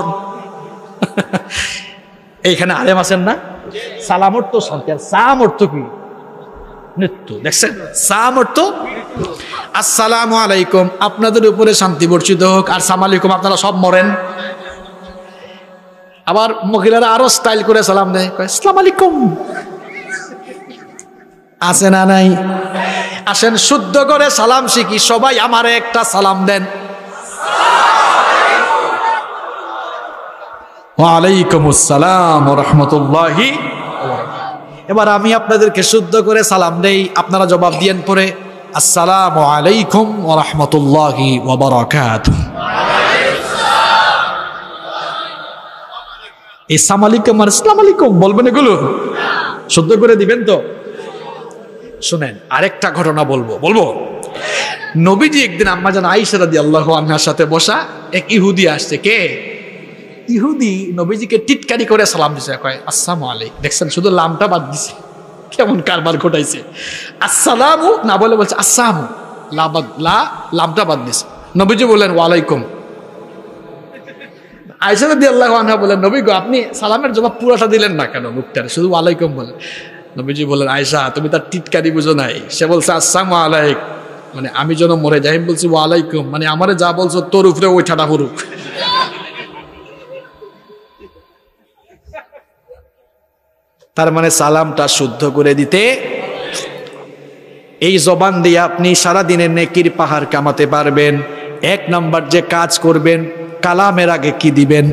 এইখানে আলেম আছেন না সালাম অর্থ শান্তি আর সাম অর্থ কি মৃত্যু দেখছেন সাম অর্থ আসসালাম আলাইকুম আপনাদের উপরে শান্তি বর্ষিত হোক আর সামালিকুম আপনারা সব মরেন আবার মহিলারা আরো স্টাইল করে সালাম দেয় আসসালাম আলাইকুম আছে না নাই আসেন শুদ্ধ করে সালাম শিখি সবাই আমারে একটা সালাম দেন ওয়ালাইকুম আসসালাম রহমতুল্লাহি এবার আমি আপনাদেরকে শুদ্ধ করে সালাম দেই আপনারা জবাব দিয়েন পরে আসসালাম আলাইকুম রহমতুল্লাহি ওবরাকাত এই সামালিকম আর ইসলাম আলিকম বলবেন এগুলো শুদ্ধ করে দিবেন তো শুনেন আরেকটা ঘটনা বলবো বলবো নবীজি একদিন আম্মা জান দি আল্লাহ আন্নার সাথে বসা এক ইহুদি আসছে কে ইহুদি নবীজিকে টিটকারি করে সালাম দিছে কয় আসসালাম আলাইক দেখছেন শুধু লামটা বাদ দিছে কেমন কারবার ঘটাইছে আসসালামু না বলে বলছে আসসালামু লাবাদ লা লামটা বাদ দিছে নবীজি বললেন ওয়ালাইকুম আয়সারদি আল্লাহ বলেন নবী গো আপনি সালামের জবাব পুরাটা দিলেন না কেন মুখটারে শুধু ওয়ালাইকুম বলেন নবীজি বললেন আয়সা তুমি তার টিটকারি বুঝো নাই সে বলছে আসসাম আলাইক মানে আমি যেন মরে যাই আমি বলছি আলাইকুম মানে আমারে যা বলছো তোর উপরে ওই ঠাটা পড়ুক তার মানে সালামটা শুদ্ধ করে দিতে এই জবান দিয়ে আপনি সারা দিনের নেকির পাহাড় কামাতে পারবেন এক নাম্বার যে কাজ করবেন কালামের আগে কি দিবেন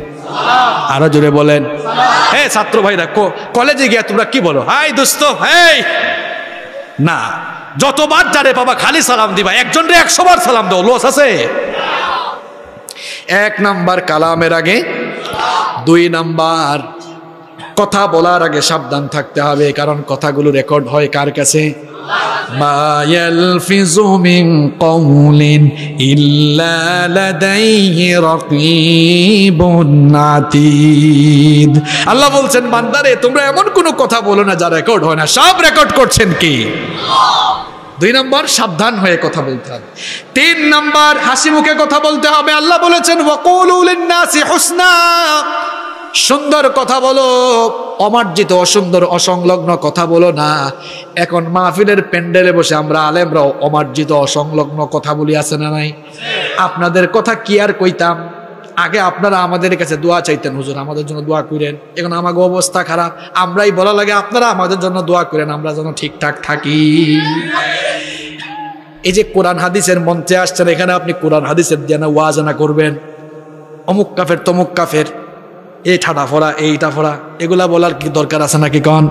আরো জোরে বলেন হ্যাঁ ছাত্র ভাইরা কলেজে গিয়া তোমরা কি বলো হাই দোস্ত হেই না যতবার যারে বাবা খালি সালাম দিবা রে একশো বার সালাম দাও লোস আছে এক নাম্বার কালামের আগে দুই নাম্বার কথা বলার আগে সাবধান থাকতে হবে কারণ কথাগুলো রেকর্ড হয় কার কাছে আল্লাহ বলছেন বান্দারে তোমরা এমন কোনো কথা বলো না যা রেকর্ড হয় না সব রেকর্ড করছেন কি দুই নম্বর সাবধান হয়ে কথা বলতে হবে তিন নম্বর হাসি মুখে কথা বলতে হবে আল্লাহ বলেছেন ওয়াকুলুল নাসি হুসনা সুন্দর কথা বলো অমার্জিত অসুন্দর অসংলগ্ন কথা বলো না এখন মাহফিলের প্যান্ডেলে বসে আমরা আলেমরাও অমার্জিত অসংলগ্ন কথা বলি আছে না নাই আপনাদের কথা কি আর কইতাম আগে আপনারা আমাদের কাছে দোয়া চাইতেন হুজুর আমাদের জন্য দোয়া করেন এখন আমাকে অবস্থা খারাপ আমরাই বলা লাগে আপনারা আমাদের জন্য দোয়া করেন আমরা যেন ঠিকঠাক থাকি এই যে কোরআন হাদিসের মঞ্চে আসছেন এখানে আপনি কোরআন হাদিসের দিয়ে না ওয়াজানা করবেন অমুক কাফের তমুক কাফের এই ঠাটা ফোড়া এইটা ফোড়া এগুলা বলার কি দরকার আছে নাকি কন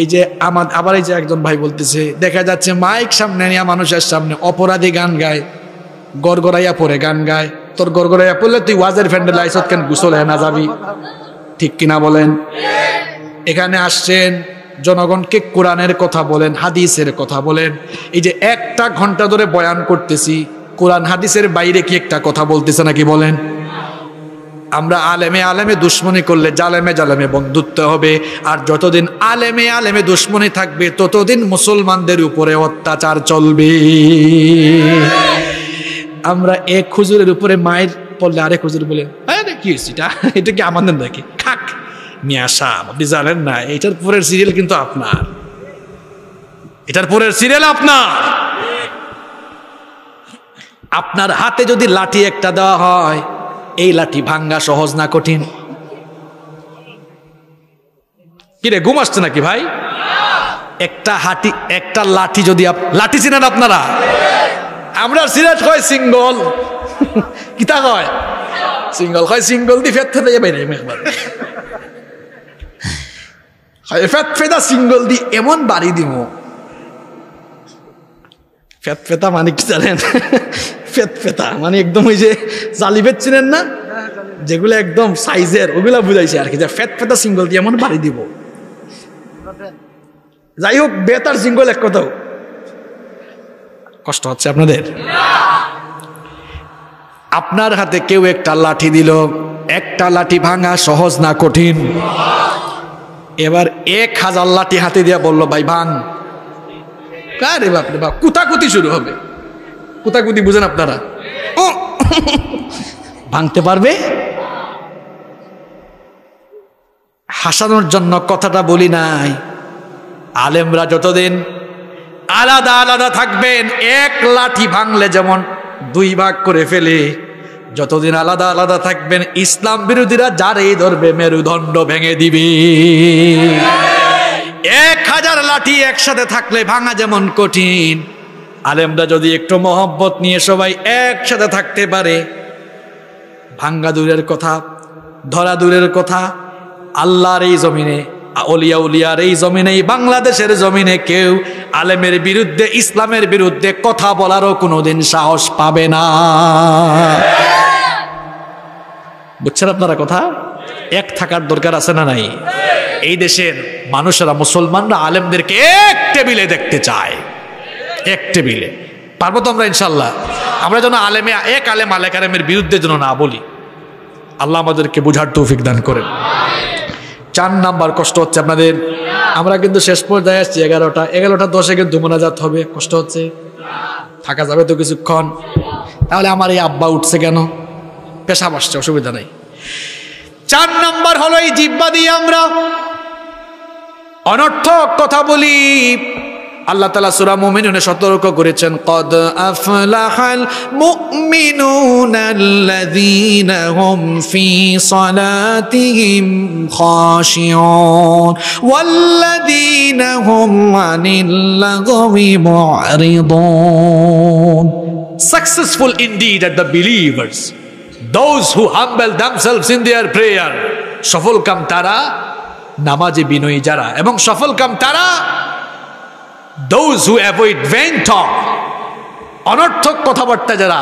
এই যে আমার আবার এই যে একজন ভাই বলতেছে দেখা যাচ্ছে মাইক সামনে নিয়ে মানুষের সামনে অপরাধী গান গায় গড়গড়াইয়া পরে গান গায় তোর গড়গড়াইয়া পড়লে তুই ওয়াজের ফ্যান্ডে আইসত কেন গুসল হ্যাঁ না যাবি ঠিক কিনা বলেন এখানে আসছেন জনগণকে কোরআনের কথা বলেন হাদিসের কথা বলেন এই যে একটা ঘন্টা ধরে বয়ান করতেছি কোরআন হাদিসের বাইরে কি একটা কথা বলতেছে নাকি বলেন আমরা আলেমে আলেমে দুশ্মনী করলে জালেমে জালেমে বন্ধুত্ব হবে আর যতদিন আলেমে আলেমে দুশ্মনী থাকবে ততদিন মুসলমানদের উপরে অত্যাচার চলবে আমরা এক খুজুরের উপরে মায়ের পড়লে আরেক খুজুর বলে হ্যাঁ কি এটা কি আমাদের নাকি খাক নিয়ে আসাম আপনি জানেন না এটার পরের সিরিয়াল কিন্তু আপনার এটার পরের সিরিয়াল আপনার আপনার হাতে যদি লাঠি একটা দেওয়া হয় এই লাঠি ভাঙ্গা সহজ না কঠিন কিরে ঘুম আসছে নাকি ভাই একটা হাতি একটা লাঠি যদি লাঠি চিনেন আপনারা আমরা সিরাজ কয় সিঙ্গল কিতা কয় সিঙ্গল কয় সিঙ্গল দি ফেত ফেতে যাবে ফেত ফেদা সিঙ্গল দি এমন বাড়ি দিব ফেত ফেতা মানে কি জানেন ফেত ফেতা মানে একদম ওই যে জালিবের চিনেন না যেগুলো একদম সাইজের ওগুলা বুঝাইছে আর কি যে ফেত ফেতা সিঙ্গল দিয়ে এমন বাড়ি দিব যাই হোক বেতার সিঙ্গল এক কথাও কষ্ট হচ্ছে আপনাদের আপনার হাতে কেউ একটা লাঠি দিল একটা লাঠি ভাঙা সহজ না কঠিন এবার এক হাজার লাঠি হাতে দিয়ে বলল ভাই ভাঙ কারে বাপ রে বাপ কুতাকুতি শুরু হবে কুতাকুতি বুঝেন আপনারা ও ভাঙতে পারবে হাসানোর জন্য কথাটা বলি নাই আলেমরা যতদিন আলাদা আলাদা থাকবেন এক লাঠি ভাঙলে যেমন দুই ভাগ করে ফেলে যতদিন আলাদা আলাদা থাকবেন ইসলাম বিরোধীরা যার এই ধরবে মেরুদণ্ড ভেঙে দিবে এক হাজার লাঠি একসাথে থাকলে ভাঙা যেমন কঠিন আলেমরা যদি একটু মহব্বত নিয়ে সবাই একসাথে থাকতে পারে ভাঙ্গা দূরের কথা ধরা দূরের কথা আল্লাহর এই জমিনে অলিয়া উলিয়ার এই জমিনে বাংলাদেশের জমিনে কেউ আলেমের বিরুদ্ধে ইসলামের বিরুদ্ধে কথা বলারও কোনোদিন সাহস পাবে না বুঝছেন আপনারা কথা এক থাকার দরকার আছে না নাই এই দেশের মানুষেরা মুসলমানরা আলেমদেরকে এক টেবিলে দেখতে চায় এক টেবিলে পারবো তো আমরা ইনশাল্লাহ আমরা যেন আলেমে এক আলেম আলেক আলেমের বিরুদ্ধে যেন না বলি আল্লাহ আমাদেরকে বুঝার তৌফিক দান করেন চার নাম্বার কষ্ট হচ্ছে আপনাদের আমরা কিন্তু শেষ পর্যায়ে আসছি এগারোটা এগারোটা দশে কিন্তু মোনাজাত হবে কষ্ট হচ্ছে থাকা যাবে তো কিছুক্ষণ তাহলে আমার এই আব্বা উঠছে কেন পেশা আসছে অসুবিধা নেই চার নাম্বার হলো এই জিব্বা দিয়ে আমরা অনর্থক কথা বলি আল্লাহ তালা সুরা মুমিনুনে সতর্ক করেছেন কদ আফলাহাল মুমিনুনাল্লাযীনা হুম ফি সালাতিহিম খাশিউন ওয়াল্লাযীনা হুম আনিল লাগওয়ি মুরিদুন successful indeed at the believers those who humble themselves in their prayer সফল কাম তারা নামাজে বিনয়ী যারা এবং সফল কাম তারা those who avoid vain talk অনর্থক কথাবার্তা যারা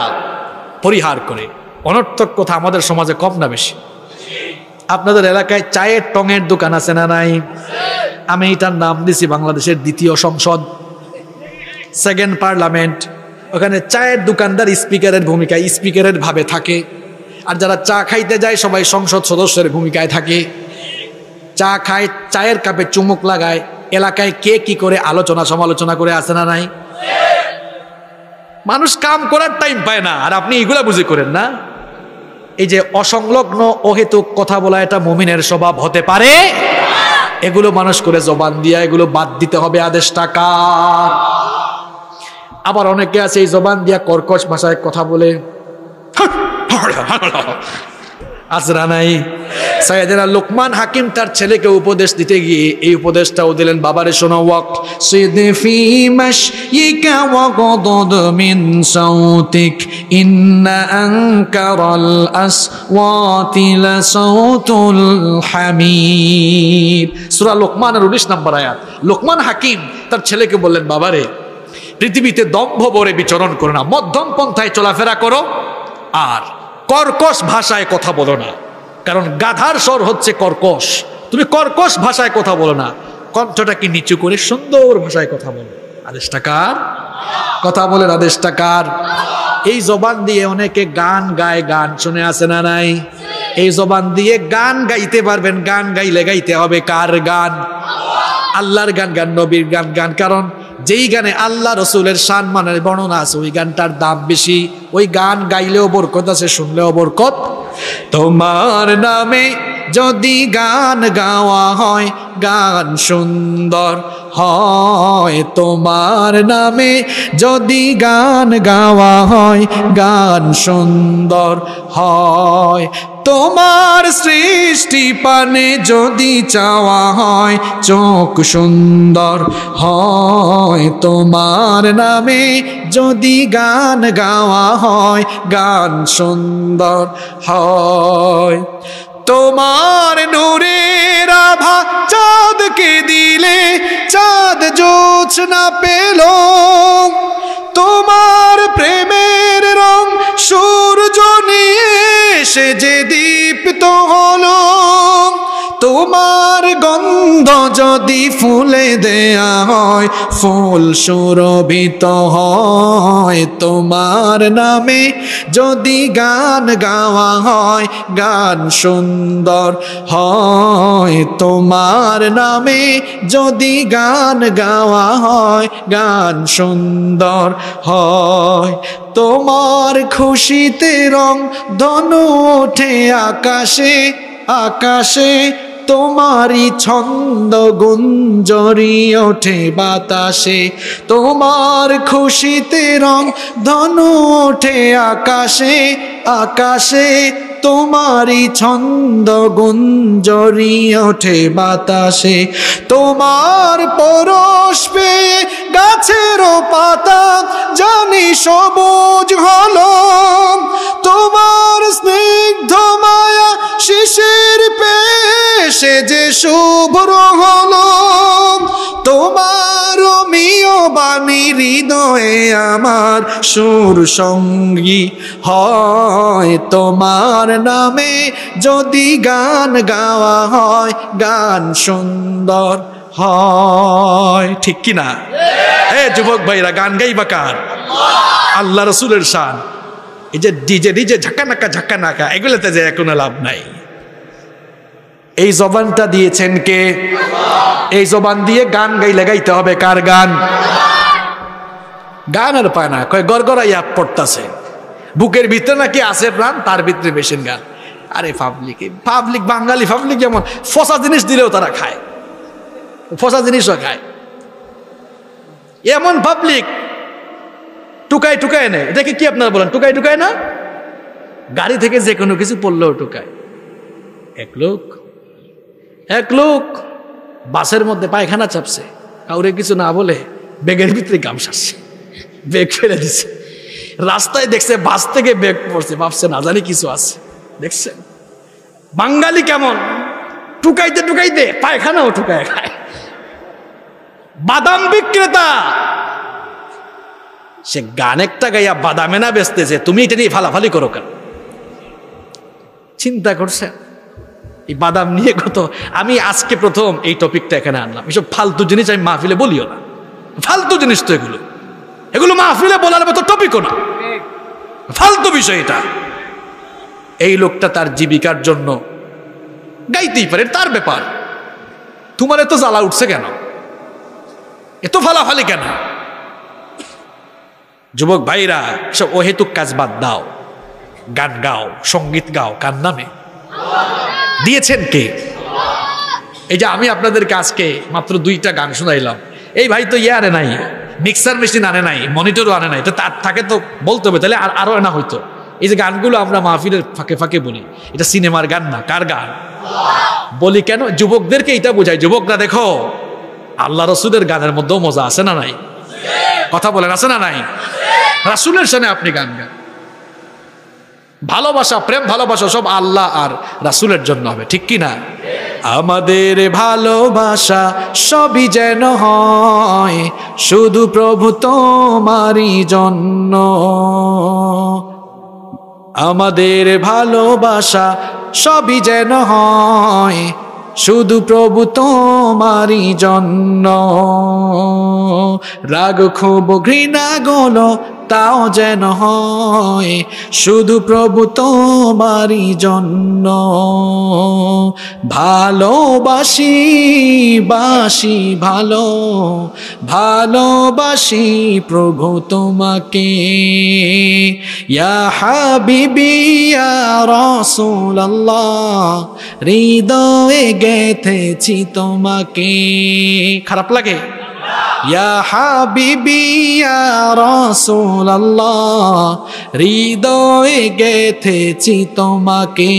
পরিহার করে অনর্থক কথা আমাদের সমাজে কম না বেশি আপনাদের এলাকায় চায়ের টঙের দোকান আছে না নাই আমি এটার নাম দিছি বাংলাদেশের দ্বিতীয় সংসদ সেকেন্ড পার্লামেন্ট ওখানে চায়ের দোকানদার স্পিকারের ভূমিকায় স্পিকারের ভাবে থাকে আর যারা চা খাইতে যায় সবাই সংসদ সদস্যের ভূমিকায় থাকে চা খায় চায়ের কাপে চুমুক লাগায় এলাকায় কে কি করে আলোচনা সমালোচনা করে আসে না নাই মানুষ কাম করার টাইম পায় না আর আপনি এগুলা বুঝে করেন না এই যে অসংলগ্ন অহেতুক কথা বলা এটা মুমিনের স্বভাব হতে পারে এগুলো মানুষ করে জবান দিয়া এগুলো বাদ দিতে হবে আদেশ টাকা আবার অনেকে আছে এই জবান দিয়া কর্কশ ভাষায় কথা বলে আজরা নাই সাইয়েদেনা লোকমান হাকিম তার ছেলেকে উপদেশ দিতে গিয়ে এই উপদেশটাও দিলেন বাবারে শোনো ওয়াক সিদফিমাশ ইকা আয়াত লোকমান হাকিম তার ছেলেকে বললেন বাবারে পৃথিবীতে দম্ভ বরে বিচরণ করো না মধ্যম পন্থায় চলাফেরা করো আর কর্কশ ভাষায় কথা বলো না কারণ গাধার স্বর হচ্ছে কর্কশ তুমি কর্কশ ভাষায় কথা বলো না কণ্ঠটাকে নিচু করে সুন্দর ভাষায় কথা বলো আদেশটা কার কথা বলেন আদেশটা কার এই জবান দিয়ে অনেকে গান গায় গান শুনে আসে না নাই এই জবান দিয়ে গান গাইতে পারবেন গান গাইলে গাইতে হবে কার গান আল্লাহর গান গান নবীর গান গান কারণ যেই গানে আল্লাহ রসুলের মানের বর্ণনা আছে ওই গানটার দাম বেশি ওই গান গাইলেও বরকত আছে শুনলেও বরকত তোমার নামে যদি গান গাওয়া হয় গান সুন্দর হয় তোমার নামে যদি গান গাওয়া হয় গান সুন্দর হয় তোমার সৃষ্টি পানে যদি চাওয়া হয় চোখ সুন্দর হয় তোমার নামে যদি গান গাওয়া হয় গান সুন্দর হয় তোমার নূরের আভা চাঁদকে দিলে চাঁদ জোৎস্না পেল তোমার প্রেমের রং সূর্য নিয়ে শেষে যে দীপ্ত হলো তোমার গন্ধ যদি ফুলে দেয়া হয় ফুল সুরভিত হয় তোমার নামে যদি গান গাওয়া হয় গান সুন্দর হয় তোমার নামে যদি গান গাওয়া হয় গান সুন্দর হয় তোমার খুশিতে রং ধনু ওঠে আকাশে আকাশে তোমারই ছন্দ গুঞ্জরি ওঠে বাতাসে তোমার খুশিতে রং ধনু ওঠে আকাশে আকাশে তোমারই ছন্দ গুঞ্জরি ওঠে বাতাসে তোমার পরশ পেয়ে গাছেরও পাতা জানি সবুজ হল তোমার স্নিগ্ধ মায়া শিশির পেয়ে সে যে শুভ্র হল তোমার মিয় বাণী হৃদয়ে আমার সুর সঙ্গী হয় তোমার নামে যদি গান গাওয়া হয় গান সুন্দর হয় ঠিক কিনা হে যুবক ভাইরা গান গাইবা কার আল্লাহ রসুলের সান এই যে ডিজে ডিজে ঝাঁকানাকা ঝাঁকানাকা এগুলোতে যে কোনো লাভ নাই এই জবানটা দিয়েছেন কে এই জবান দিয়ে গান গাইলে গাইতে হবে কার গান গান আর পায় না কয় গড়গড়াই আপ পড়তাছে বুকের ভিতরে নাকি আছে প্রাণ তার ভিতরে মেশিন গান আরে পাবলিক পাবলিক বাঙালি পাবলিক যেমন ফসা জিনিস দিলেও তারা খায় ফসা জিনিসও খায় এমন পাবলিক টুকায় টুকায় নেয় এটা কি আপনার বলেন টুকায় টুকায় না গাড়ি থেকে যে কোনো কিছু পড়লেও টুকায় এক লোক এক লোক বাসের মধ্যে পায়খানা চাপছে কাউরে কিছু না বলে ব্যাগের ভিতরে গামছাচ্ছে ব্যাগ ফেলে দিছে রাস্তায় দেখছে বাস থেকে বেগ পড়ছে ভাবছে না জানি কিছু আছে দেখছেন বাঙালি কেমন টুকাইতে টুকাইতে পায়খানাও টুকায় খায় বাদাম বিক্রেতা সে গান একটা গাইয়া বাদামে না বেচতেছে তুমি এটা নিয়ে ফালাফালি করো কেন চিন্তা করছে এই বাদাম নিয়ে কত আমি আজকে প্রথম এই টপিকটা এখানে আনলাম এসব ফালতু জিনিস আমি মাহফিলে বলিও না ফালতু জিনিস তো এগুলো এগুলো মাহফিলে বলার মতো টপিকও না ফালতু বিষয় এটা এই লোকটা তার জীবিকার জন্য গাইতেই পারে তার ব্যাপার তোমার এত জ্বালা উঠছে কেন এত ফালাফালি কেন যুবক ভাইরা সব অহেতুক কাজ বাদ দাও গান গাও সঙ্গীত গাও কার নামে দিয়েছেন কে এই যে আমি আপনাদেরকে আজকে মাত্র দুইটা গান শোনাইলাম এই ভাই তো ইয়ারে নাই মিক্সার মেশিন আনে নাই মনিটরও আনে নাই তো তার থাকে তো বলতে হবে তাহলে আর আরও আনা হইতো এই যে গানগুলো আমরা মাহফিলের ফাঁকে ফাঁকে বলি এটা সিনেমার গান না কার গান বলি কেন যুবকদেরকে এটা বোঝায় যুবকরা দেখো আল্লাহ রসুলের গানের মধ্যেও মজা আছে না নাই কথা বলেন আছে না নাই রাসুলের সামনে আপনি গান গান ভালোবাসা প্রেম ভালোবাসা সব আল্লাহ আর রাসুলের জন্য হবে ঠিক কি না আমাদের ভালোবাসা সবই যেন হয় শুধু প্রভু তোমারই জন্য আমাদের ভালোবাসা সবই যেন হয় শুধু প্রভু তোমারই জন্য রাগ খুব ঘৃণা গলো তাও যেন হয় শুধু প্রভু তোমারই জন্য ভালোবাসি বাসি ভালো ভালোবাসি প্রভু তোমাকে ইয়া হৃদয়ে গেথেছি তোমাকে খারাপ লাগে ইয়া হাবিবি ইয়া রাসূলুল্লাহ হৃদয়ে গেথেছি তোমাকে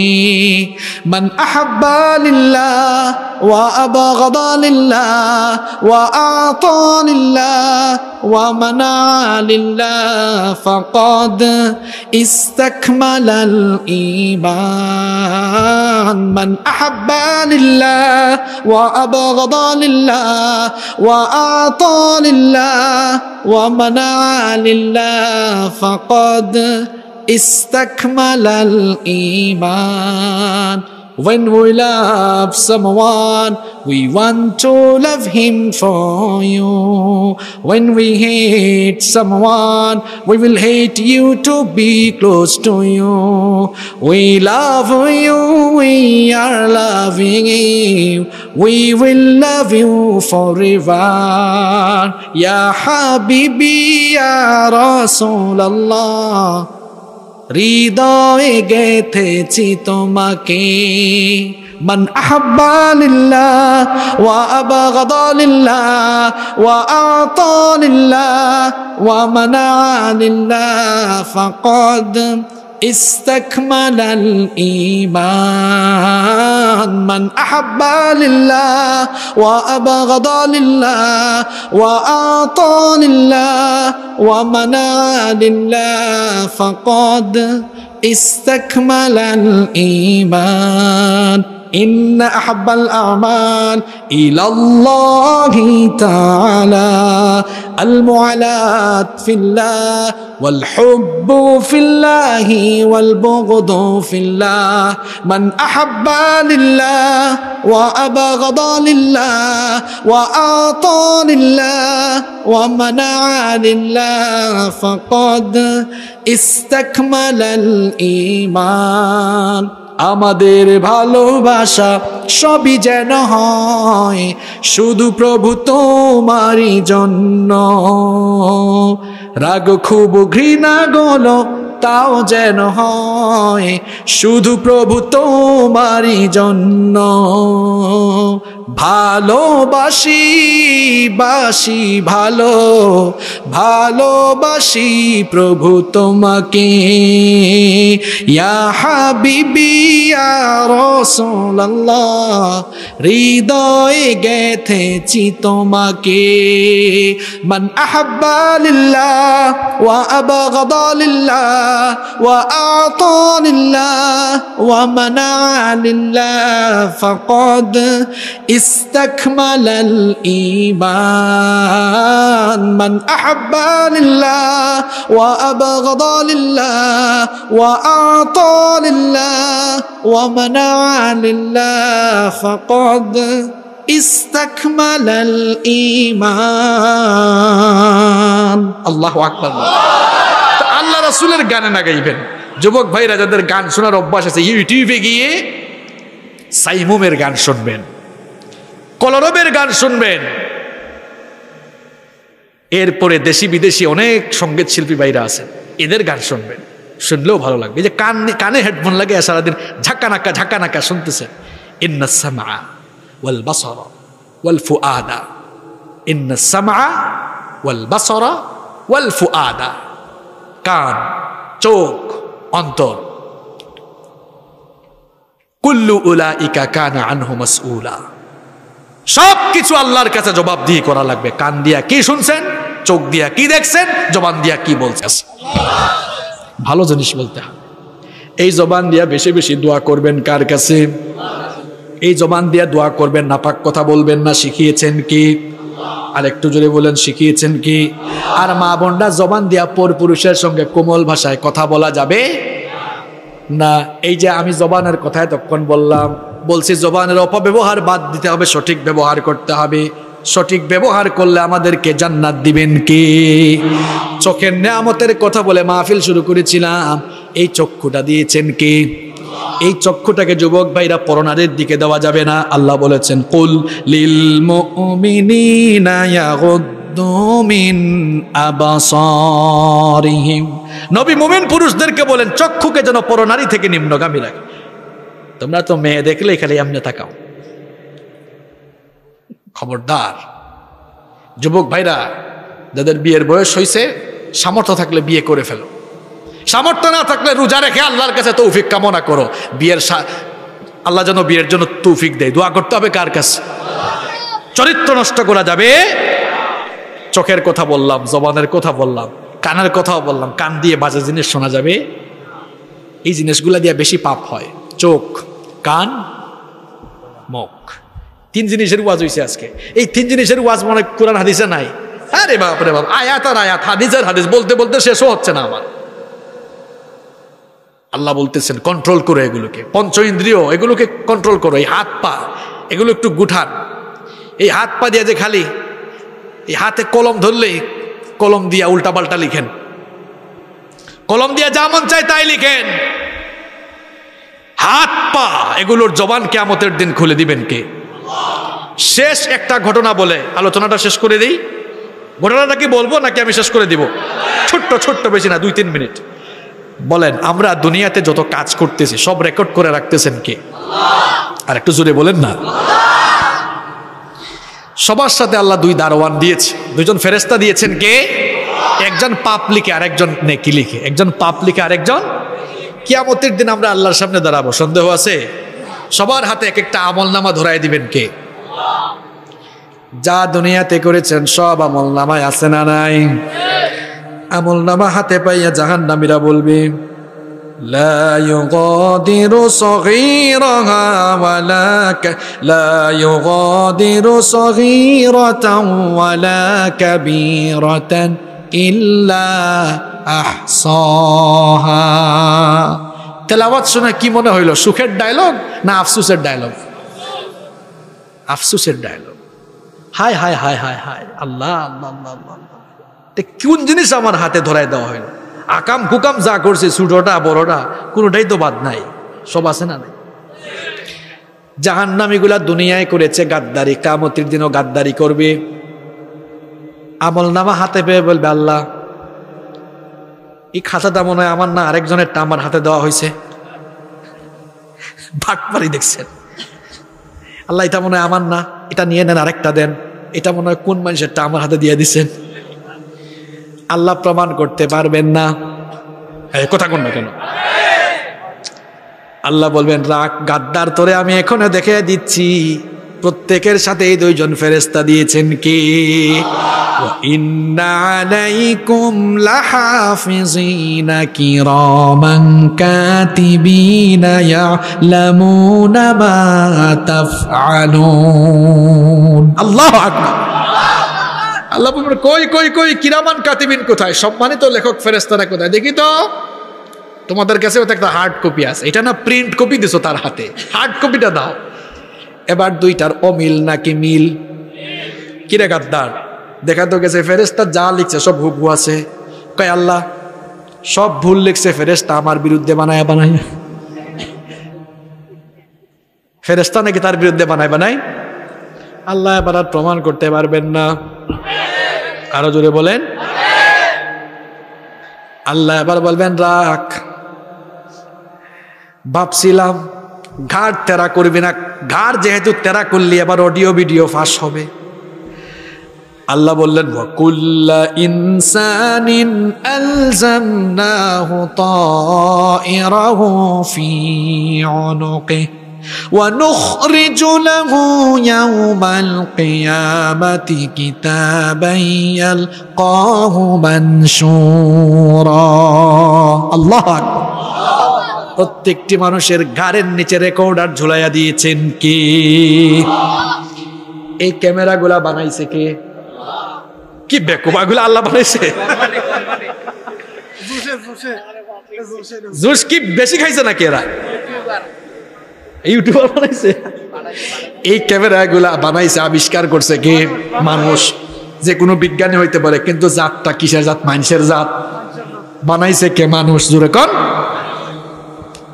মান আহাব্বা লিল্লাহ ওয়া আবগাদা লিল্লাহ ওয়া আতা লিল্লাহ ওয়া মানা লিল্লাহ ফাকাদ ইস্তাকমালাল ঈমান মান আহাব্বা লিল্লাহ ওয়া আবগাদা লিল্লাহ ওয়া আতা لله ومن لله فقد استكمل الإيمان When we love someone, we want to love him for you. When we hate someone, we will hate you to be close to you. We love you, we are loving you. We will love you forever. Ya Habibi, Ya Rasulallah. Allah. হৃদয়ে গেথেছি তোমাকে من أحبى لله وأبغض لله وأعطى لله ومنع لله فقد استكمل الإيمان من أحب لله وأبغض لله وأعطى لله ومنع لله فقد استكمل الإيمان إن أحب الأعمال إلى الله تعالى المعالات في الله والحب في الله والبغض في الله من أحب لله وأبغض لله وأعطى لله ومنع لله فقد استكمل الإيمان আমাদের ভালোবাসা সবই যেন হয় শুধু প্রভু তোমারই জন্য রাগ খুব ঘৃণা গল তাও যেন হয় শুধু প্রভু তোমারই জন্য ভালোবাসি বাসি ভালো ভালোবাসি প্রভু তোমাকে ইয়া হাবিবি ইয়া রাসূলুল্লাহ হৃদয়ে গেথেছি তোমাকে মন আহাব্বা লিল্লাহ ওয়া আবগাদা লিল্লাহ ওয়া আতা ওয়া মানা লিল্লাহ ফাকাদ استكمل الإيمان من أحب لله وأبغض لله وأعطى لله ومنع لله فقد استكمل الإيمان الله أكبر আল্লাহ রাসুলের গানে না গাইবেন যুবক ভাইরা যাদের গান শোনার অভ্যাস আছে ইউটিউবে গিয়ে সাইমুমের গান শুনবেন কলরবের গান শুনবেন এরপরে দেশি বিদেশি অনেক সঙ্গীত শিল্পী বাইরা আছেন এদের গান শুনবেন শুনলেও ভালো লাগবে যে কান কানে হেডফোন লাগে সারাদিন ঝাঁকা নাকা ঝাঁকা নাকা শুনতেছে ওয়াল সামা ওয়াল কান চোখ অন্তর কুল্লু উলা ইকা কানা আনহু মাসউলা সব কিছু আল্লাহর কাছে জবাব দিয়ে করা লাগবে কান দিয়া কি শুনছেন চোখ দিয়া কি দেখছেন জবান দিয়া কি বলছেন ভালো জিনিস বলতে এই জবান দিয়া বেশি বেশি দোয়া করবেন কার কাছে এই জবান দিয়া দোয়া করবেন নাপাক কথা বলবেন না শিখিয়েছেন কি আর একটু জোরে বলেন শিখিয়েছেন কি আর মা বোনরা জবান দিয়া পর পুরুষের সঙ্গে কোমল ভাষায় কথা বলা যাবে না এই যে আমি জবানের কথা তখন বললাম বলছি জবানের অপব্যবহার বাদ দিতে হবে সঠিক ব্যবহার করতে হবে সঠিক ব্যবহার করলে আমাদেরকে জান্নাত দিবেন কে চোখের নেয়ামতের কথা বলে মাহফিল শুরু করেছিলাম এই চক্ষুটা দিয়েছেন কে এই চক্ষুটাকে যুবক ভাইরা পরনারের দিকে দেওয়া যাবে না আল্লাহ বলেছেন কুল লিল নবী মুমিন পুরুষদেরকে বলেন চক্ষুকে যেন পরনারী থেকে নিম্নগামী রাখে তোমরা তো মেয়ে দেখলে এখানে এমনি থাকাও খবরদার যুবক ভাইরা যাদের বিয়ের বয়স হয়েছে সামর্থ্য থাকলে বিয়ে করে ফেলো সামর্থ্য না থাকলে রোজা রেখে আল্লাহর কাছে তৌফিক কামনা করো বিয়ের আল্লাহ যেন বিয়ের জন্য তৌফিক দেয় দোয়া করতে হবে কার কাছে চরিত্র নষ্ট করা যাবে চোখের কথা বললাম জবানের কথা বললাম কানের কথাও বললাম কান দিয়ে বাজে জিনিস শোনা যাবে এই জিনিসগুলা দিয়ে বেশি পাপ হয় চোখ কান মুখ তিন জিনিসের ওয়াজ হয়েছে আজকে এই তিন জিনিসের ওয়াজ মনে কোরআন হাদিসে নাই আরে বাপ রে বাপ আয়াত আর আয়াত হাদিসের হাদিস বলতে বলতে শেষও হচ্ছে না আমার আল্লাহ বলতেছেন কন্ট্রোল করো এগুলোকে পঞ্চ ইন্দ্রিয় এগুলোকে কন্ট্রোল করো এই হাত পা এগুলো একটু গুঠান এই হাত পা দিয়ে যে খালি এই হাতে কলম ধরলেই কলম দিয়া পাল্টা লিখেন কলম দিয়া যা মন চায় তাই লিখেন চাপা এগুলোর জবান কেয়ামতের দিন খুলে দিবেন কে শেষ একটা ঘটনা বলে আলোচনাটা শেষ করে দিই ঘটনাটা কি বলবো নাকি আমি শেষ করে দিব ছোট্ট ছোট্ট বেশি না দুই তিন মিনিট বলেন আমরা দুনিয়াতে যত কাজ করতেছি সব রেকর্ড করে রাখতেছেন কে আর একটু জোরে বলেন না সবার সাথে আল্লাহ দুই দারোয়ান দিয়েছে দুইজন ফেরেস্তা দিয়েছেন কে একজন পাপ লিখে আর একজন নেকি লিখে একজন পাপ লিখে আর একজন কিয়ামতের দিন আমরা আল্লাহর সামনে দাঁড়াবো সন্দেহ আছে সবার হাতে এক একটা আমল নামা ধরাই দিবেন কে যা দুনিয়াতে করেছেন সব আমল নামায় আছে না নাই আমল নামা হাতে পাইয়া জাহান নামীরা বলবে لا ইল্লা আহসাহা কি মনে হইল সুখের ডায়লগ না আফসুসের ডায়লগ আফসুসের ডায়লগ হায় হায় হায় হায় হায় আল্লাহ আল্লাহ আল্লাহ আল্লাহ কোন জিনিস আমার হাতে ধরায় দেওয়া হইল আকাম কুকাম যা করছে ছোটটা বড়টা কোনোটাই তো বাদ নাই সব আছে না নাই জাহান্নামিগুলা দুনিয়ায় করেছে গাদ্দারি কামতির দিনও গাদ্দারি করবে আমল নামা হাতে পেয়ে বলবে আল্লাহ এই খাতাটা মনে হয় আমার না আরেকজনের টা আমার হাতে দেওয়া হয়েছে ভাটপারি দেখছেন আল্লাহ এটা মনে হয় আমার না এটা নিয়ে নেন আরেকটা দেন এটা মনে হয় কোন মানুষের টা আমার হাতে দিয়ে দিচ্ছেন আল্লাহ প্রমাণ করতে পারবেন না হ্যাঁ কথা কোন না কেন আল্লাহ বলবেন রাগ গাদ্দার তোরে আমি এখনো দেখে দিচ্ছি প্রত্যেকের সাথে এই দুইজন ফেরেস্তা দিয়েছেন কি কই কই কই কাতিবিন কোথায় সম্মানিত লেখক ফেরেস্তারা কোথায় দেখি তো তোমাদের কাছে একটা হার্ড কপি আছে এটা না প্রিন্ট কপি দিছো তার হাতে হার্ড কপিটা দাও এবার দুইটার অমিল নাকি মিল কিরে গাদ্দার দেখা তো গেছে ফেরেস্তা যা লিখছে সব হুবহু আছে কয় আল্লাহ সব ভুল লিখছে ফেরেস্তা আমার বিরুদ্ধে বানায় বানায় ফেরেস্তা নাকি তার বিরুদ্ধে বানায় বানায় আল্লাহ এবার আর প্রমাণ করতে পারবেন না আরো জোরে বলেন আল্লাহ এবার বলবেন রাখ ভাবছিলাম ঘাড় তেরা করবি না ঘাড় যেহেতু তেরা করলি আবার অডিও ভিডিও ফাঁস হবে আল্লাহ বললেন কুল্লা ইনসানিন আলজামনাহু তায়রাহু ফি উনুকি ونخرج له يوم القيامة كتابا يلقاه منشورا الله أكبر প্রত্যেকটি মানুষের গাড়ের নিচে রেকর্ডার ঝুলাইয়া দিয়েছেন কি এই ক্যামেরাগুলা বানাইছে কে কি বেকুবাগুলো আল্লাহ বানাইছে জুস কি বেশি খাইছে নাকি এরা ইউটিউবার বানাইছে এই ক্যামেরাগুলা বানাইছে আবিষ্কার করছে কি মানুষ যে কোনো বিজ্ঞানী হইতে পারে কিন্তু জাতটা কিসের জাত মানুষের জাত বানাইছে কে মানুষ জুরে কন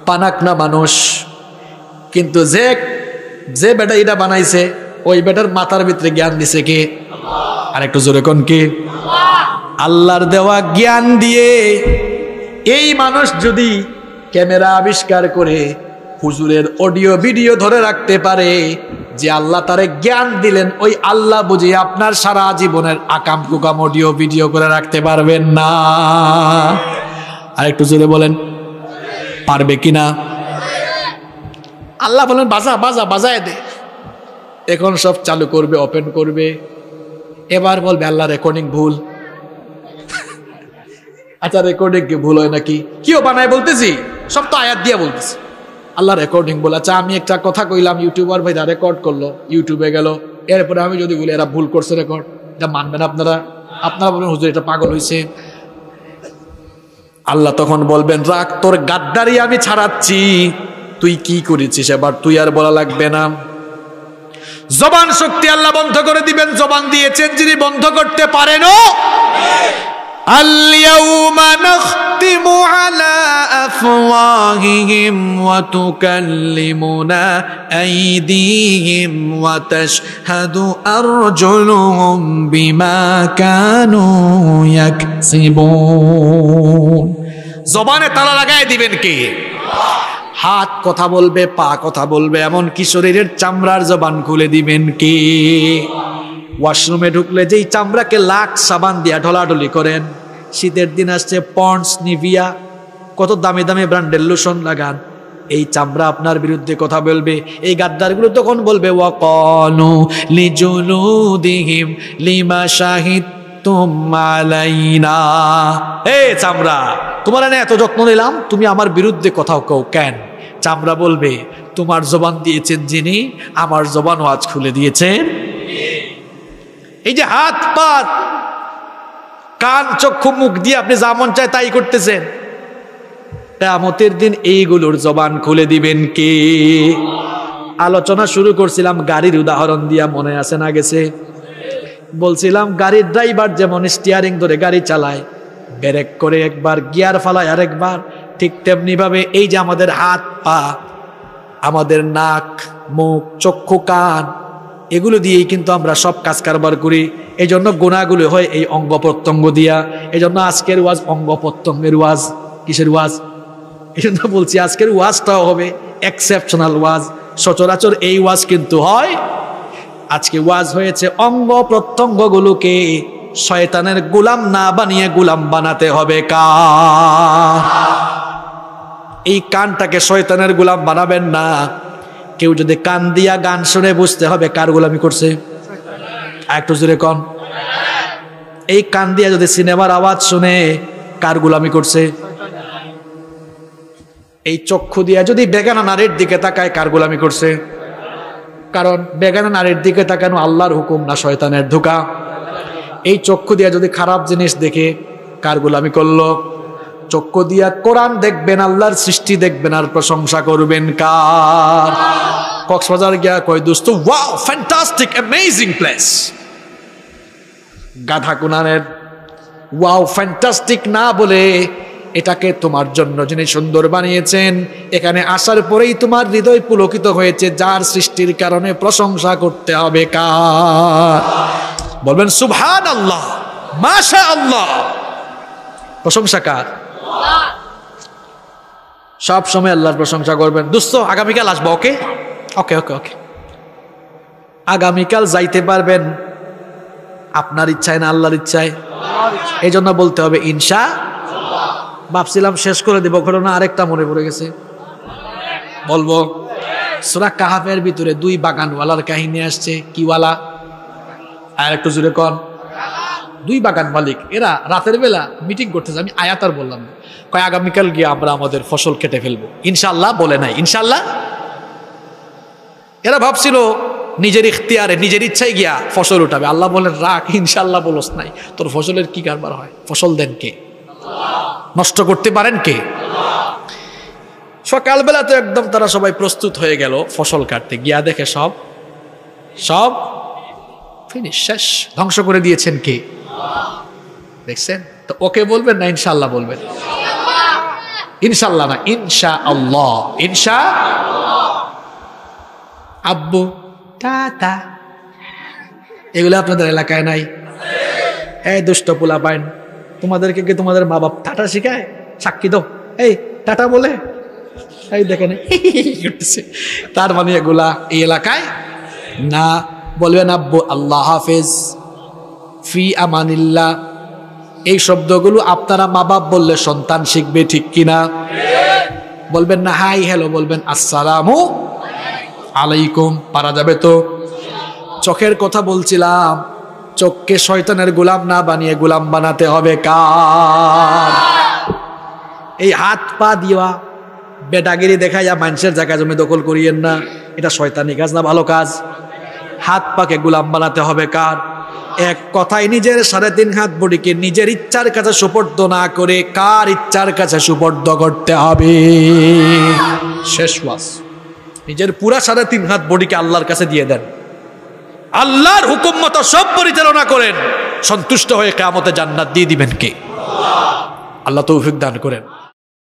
পানাক না মানুষ কিন্তু যে যে বেটা এটা বানাইছে ওই বেটার মাথার ভিতরে জ্ঞান দিছে কে আর একটু জোরে কোন কে আল্লাহর দেওয়া জ্ঞান দিয়ে এই মানুষ যদি ক্যামেরা আবিষ্কার করে হুজুরের অডিও ভিডিও ধরে রাখতে পারে যে আল্লাহ তারে জ্ঞান দিলেন ওই আল্লাহ বুঝে আপনার সারা জীবনের আকাম কুকাম অডিও ভিডিও করে রাখতে পারবেন না আর একটু জোরে বলেন পারবে কিনা আল্লাহ বলেন বাজা বাজা বাজায় দে এখন সব চালু করবে ওপেন করবে এবার বলবে আল্লাহ রেকর্ডিং ভুল আচ্ছা রেকর্ডিং কি ভুল হয় নাকি কিও বানায় বলতেছি সব তো আয়াত দিয়ে বলতেছি আল্লাহ রেকর্ডিং বলে আচ্ছা আমি একটা কথা কইলাম ইউটিউবার ভাই রেকর্ড করলো ইউটিউবে গেল এরপরে আমি যদি বলি এরা ভুল করছে রেকর্ড এটা মানবেন আপনারা আপনারা বলেন হুজুর এটা পাগল হয়েছে আল্লাহ তখন বলবেন রাগ তোর গাদ্দারি আমি ছাড়াচ্ছি তুই কি করেছিস এবার তুই আর বলা লাগবে না জবান শক্তি আল্লাহ বন্ধ করে দিবেন জবান দিয়েছেন যিনি বন্ধ করতে পারেন اليوم نختم على জবানে তালা লাগায় দিবেন কে হাত কথা বলবে পা কথা বলবে এমন কি শরীরের চামড়ার জবান খুলে দিবেন কে ওয়াশরুমে ঢুকলে যেই চামড়াকে লাখ সাবান দিয়া ঢলাঢলি করেন শীতের দিন আসছে পন্ডস নিভিয়া কত দামি দামি ব্র্যান্ডের লোশন লাগান এই চামড়া আপনার বিরুদ্ধে কথা বলবে এই গাদ্দারগুলো তখন বলবে ওয়াকনু লিজুলু দিহিম লিমা সাহিত্য আলাইনা এ চামড়া তোমার না এত যত্ন নিলাম তুমি আমার বিরুদ্ধে কোথাও কও কেন চামড়া বলবে তোমার জবান দিয়েছেন যিনি আমার জবানও আজ খুলে দিয়েছেন এই যে হাত পাত কান চক্ষু মুখ দিয়ে আপনি যা মন চায় তাই করতেছেন আমতের দিন এইগুলোর জবান খুলে দিবেন কে আলোচনা শুরু করছিলাম গাড়ির উদাহরণ দিয়া মনে আসে না গেছে বলছিলাম গাড়ির ড্রাইভার যেমন স্টিয়ারিং ধরে গাড়ি চালায় ব্রেক করে একবার গিয়ার ফালায় আরেকবার ঠিক তেমনিভাবে এই যে আমাদের হাত পা আমাদের নাক মুখ চক্ষু কান এগুলো দিয়েই কিন্তু আমরা সব কাজ কারবার করি এই জন্য গোনাগুলো হয় এই অঙ্গ প্রত্যঙ্গ দিয়া এই জন্য আজকের ওয়াজ অঙ্গ প্রত্যঙ্গের ওয়াজ কিসের ওয়াজ এই জন্য বলছি আজকের ওয়াজটাও হবে এক্সেপশনাল ওয়াজ সচরাচর এই ওয়াজ কিন্তু হয় আজকে ওয়াজ হয়েছে অঙ্গ প্রত্যঙ্গগুলোকে শয়তানের গুলাম না বানিয়ে গুলাম বানাতে হবে কা এই কানটাকে শয়তানের গুলাম বানাবেন না কেউ যদি কান দিয়া গান শুনে বুঝতে হবে কার গুলামি করছে একটু জুড়ে কন এই কান দিয়া যদি সিনেমার আওয়াজ শুনে কার গুলামি করছে এই চক্ষু দিয়া যদি বেগানা নারীর দিকে তাকায় কার গুলামি করছে কারণ বেগানা নারীর দিকে তাকানো আল্লাহর হুকুম না শয়তানের ধোকা এই চক্ষু দিয়া যদি খারাপ জিনিস দেখে কার গুলামি করলো চক্ষু দিয়া কোরআন দেখবেন আল্লাহর সৃষ্টি দেখবেন আর প্রশংসা করবেন কার কক্সবাজার গিয়া কয় দোস্ত ওয়াও ফ্যান্টাস্টিক অ্যামেজিং প্লেস গাধা কুনানের ওয়াও ফ্যান্টাস্টিক না বলে এটাকে তোমার জন্য যিনি সুন্দর বানিয়েছেন এখানে আসার পরেই তোমার হৃদয় পুলকিত হয়েছে যার সৃষ্টির কারণে প্রশংসা করতে হবে কার বলবেন সুভান আল্লাহ মাশা আল্লাহ প্রশংসা কার সব সময় আল্লাহর প্রশংসা করবেন দুস্থ আগামীকাল আসবো ওকে ওকে ওকে ওকে আগামীকাল যাইতে পারবেন আপনার ইচ্ছায় না আল্লাহর ইচ্ছায় এই জন্য বলতে হবে ইনশা ভাবছিলাম শেষ করে দেব ঘটনা আরেকটা মনে পড়ে গেছে বলবো সুরা কাহাফের ভিতরে দুই বাগানওয়ালার কাহিনী আসছে কিওয়ালা আর একটু জুড়ে কন দুই বাগান মালিক এরা রাতের বেলা মিটিং করতেছে আমি আয়াতার বললাম কয় আগামীকাল গিয়ে আমরা আমাদের ফসল কেটে ফেলবো ইনশাল্লাহ বলে নাই ইনশাল্লাহ এরা ভাবছিল নিজের ইখতিয়ারে নিজের ইচ্ছায় গিয়া ফসল উঠাবে আল্লাহ বলেন রাখ ইনশাল্লাহ বলস নাই তোর ফসলের কি কারবার হয় ফসল দেন কে নষ্ট করতে পারেন কে সকালবেলা তো একদম তারা সবাই প্রস্তুত হয়ে গেল ফসল কাটতে গিয়া দেখে সব সব ফিনিশ শেষ ধ্বংস করে দিয়েছেন কে দেখছেন তো ওকে বলবেন না ইনশাল্লাহ বলবেন ইনশাল্লাহ না ইনশা আল্লাহ ইনশা আব্বু এগুলো আপনাদের এলাকায় নাই এই দুষ্ট পোলা পায় তোমাদেরকে কি তোমাদের মা বাপ টাটা শিখায় সাক্ষী দো এই টাটা বলে এই দেখেন তার মানে এগুলা এই এলাকায় না বলবেন আব্বু আল্লাহ হাফেজ ফি আমানিল্লা এই শব্দগুলো আপনারা মা বাপ বললে সন্তান শিখবে ঠিক কিনা বলবেন না হাই হ্যালো বলবেন আসসালামু আলাইকুম পারা যাবে তো চোখের কথা বলছিলাম চোখকে শয়তানের গোলাম না বানিয়ে গোলাম বানাতে হবে কার এই হাত পা দিয়া বেটাগিরি দেখাইয়া মানুষের জায়গা জমি দখল করিয়েন না এটা শয়তানি কাজ না ভালো কাজ হাত পাকে গোলাম বানাতে হবে কার এক কথায় নিজের সাড়ে তিন হাত বডিকে নিজের ইচ্ছার কাছে সুপর্দ না করে কার ইচ্ছার কাছে সুপর্দ করতে হবে শেষ নিজের পুরা সাড়ে তিন হাত বডিকে আল্লাহর কাছে দিয়ে দেন আল্লাহর হুকুম মতো সব পরিচালনা করেন সন্তুষ্ট হয়ে কেমতে জান্নাত দিয়ে দিবেন কে আল্লাহ তৌফিক দান করেন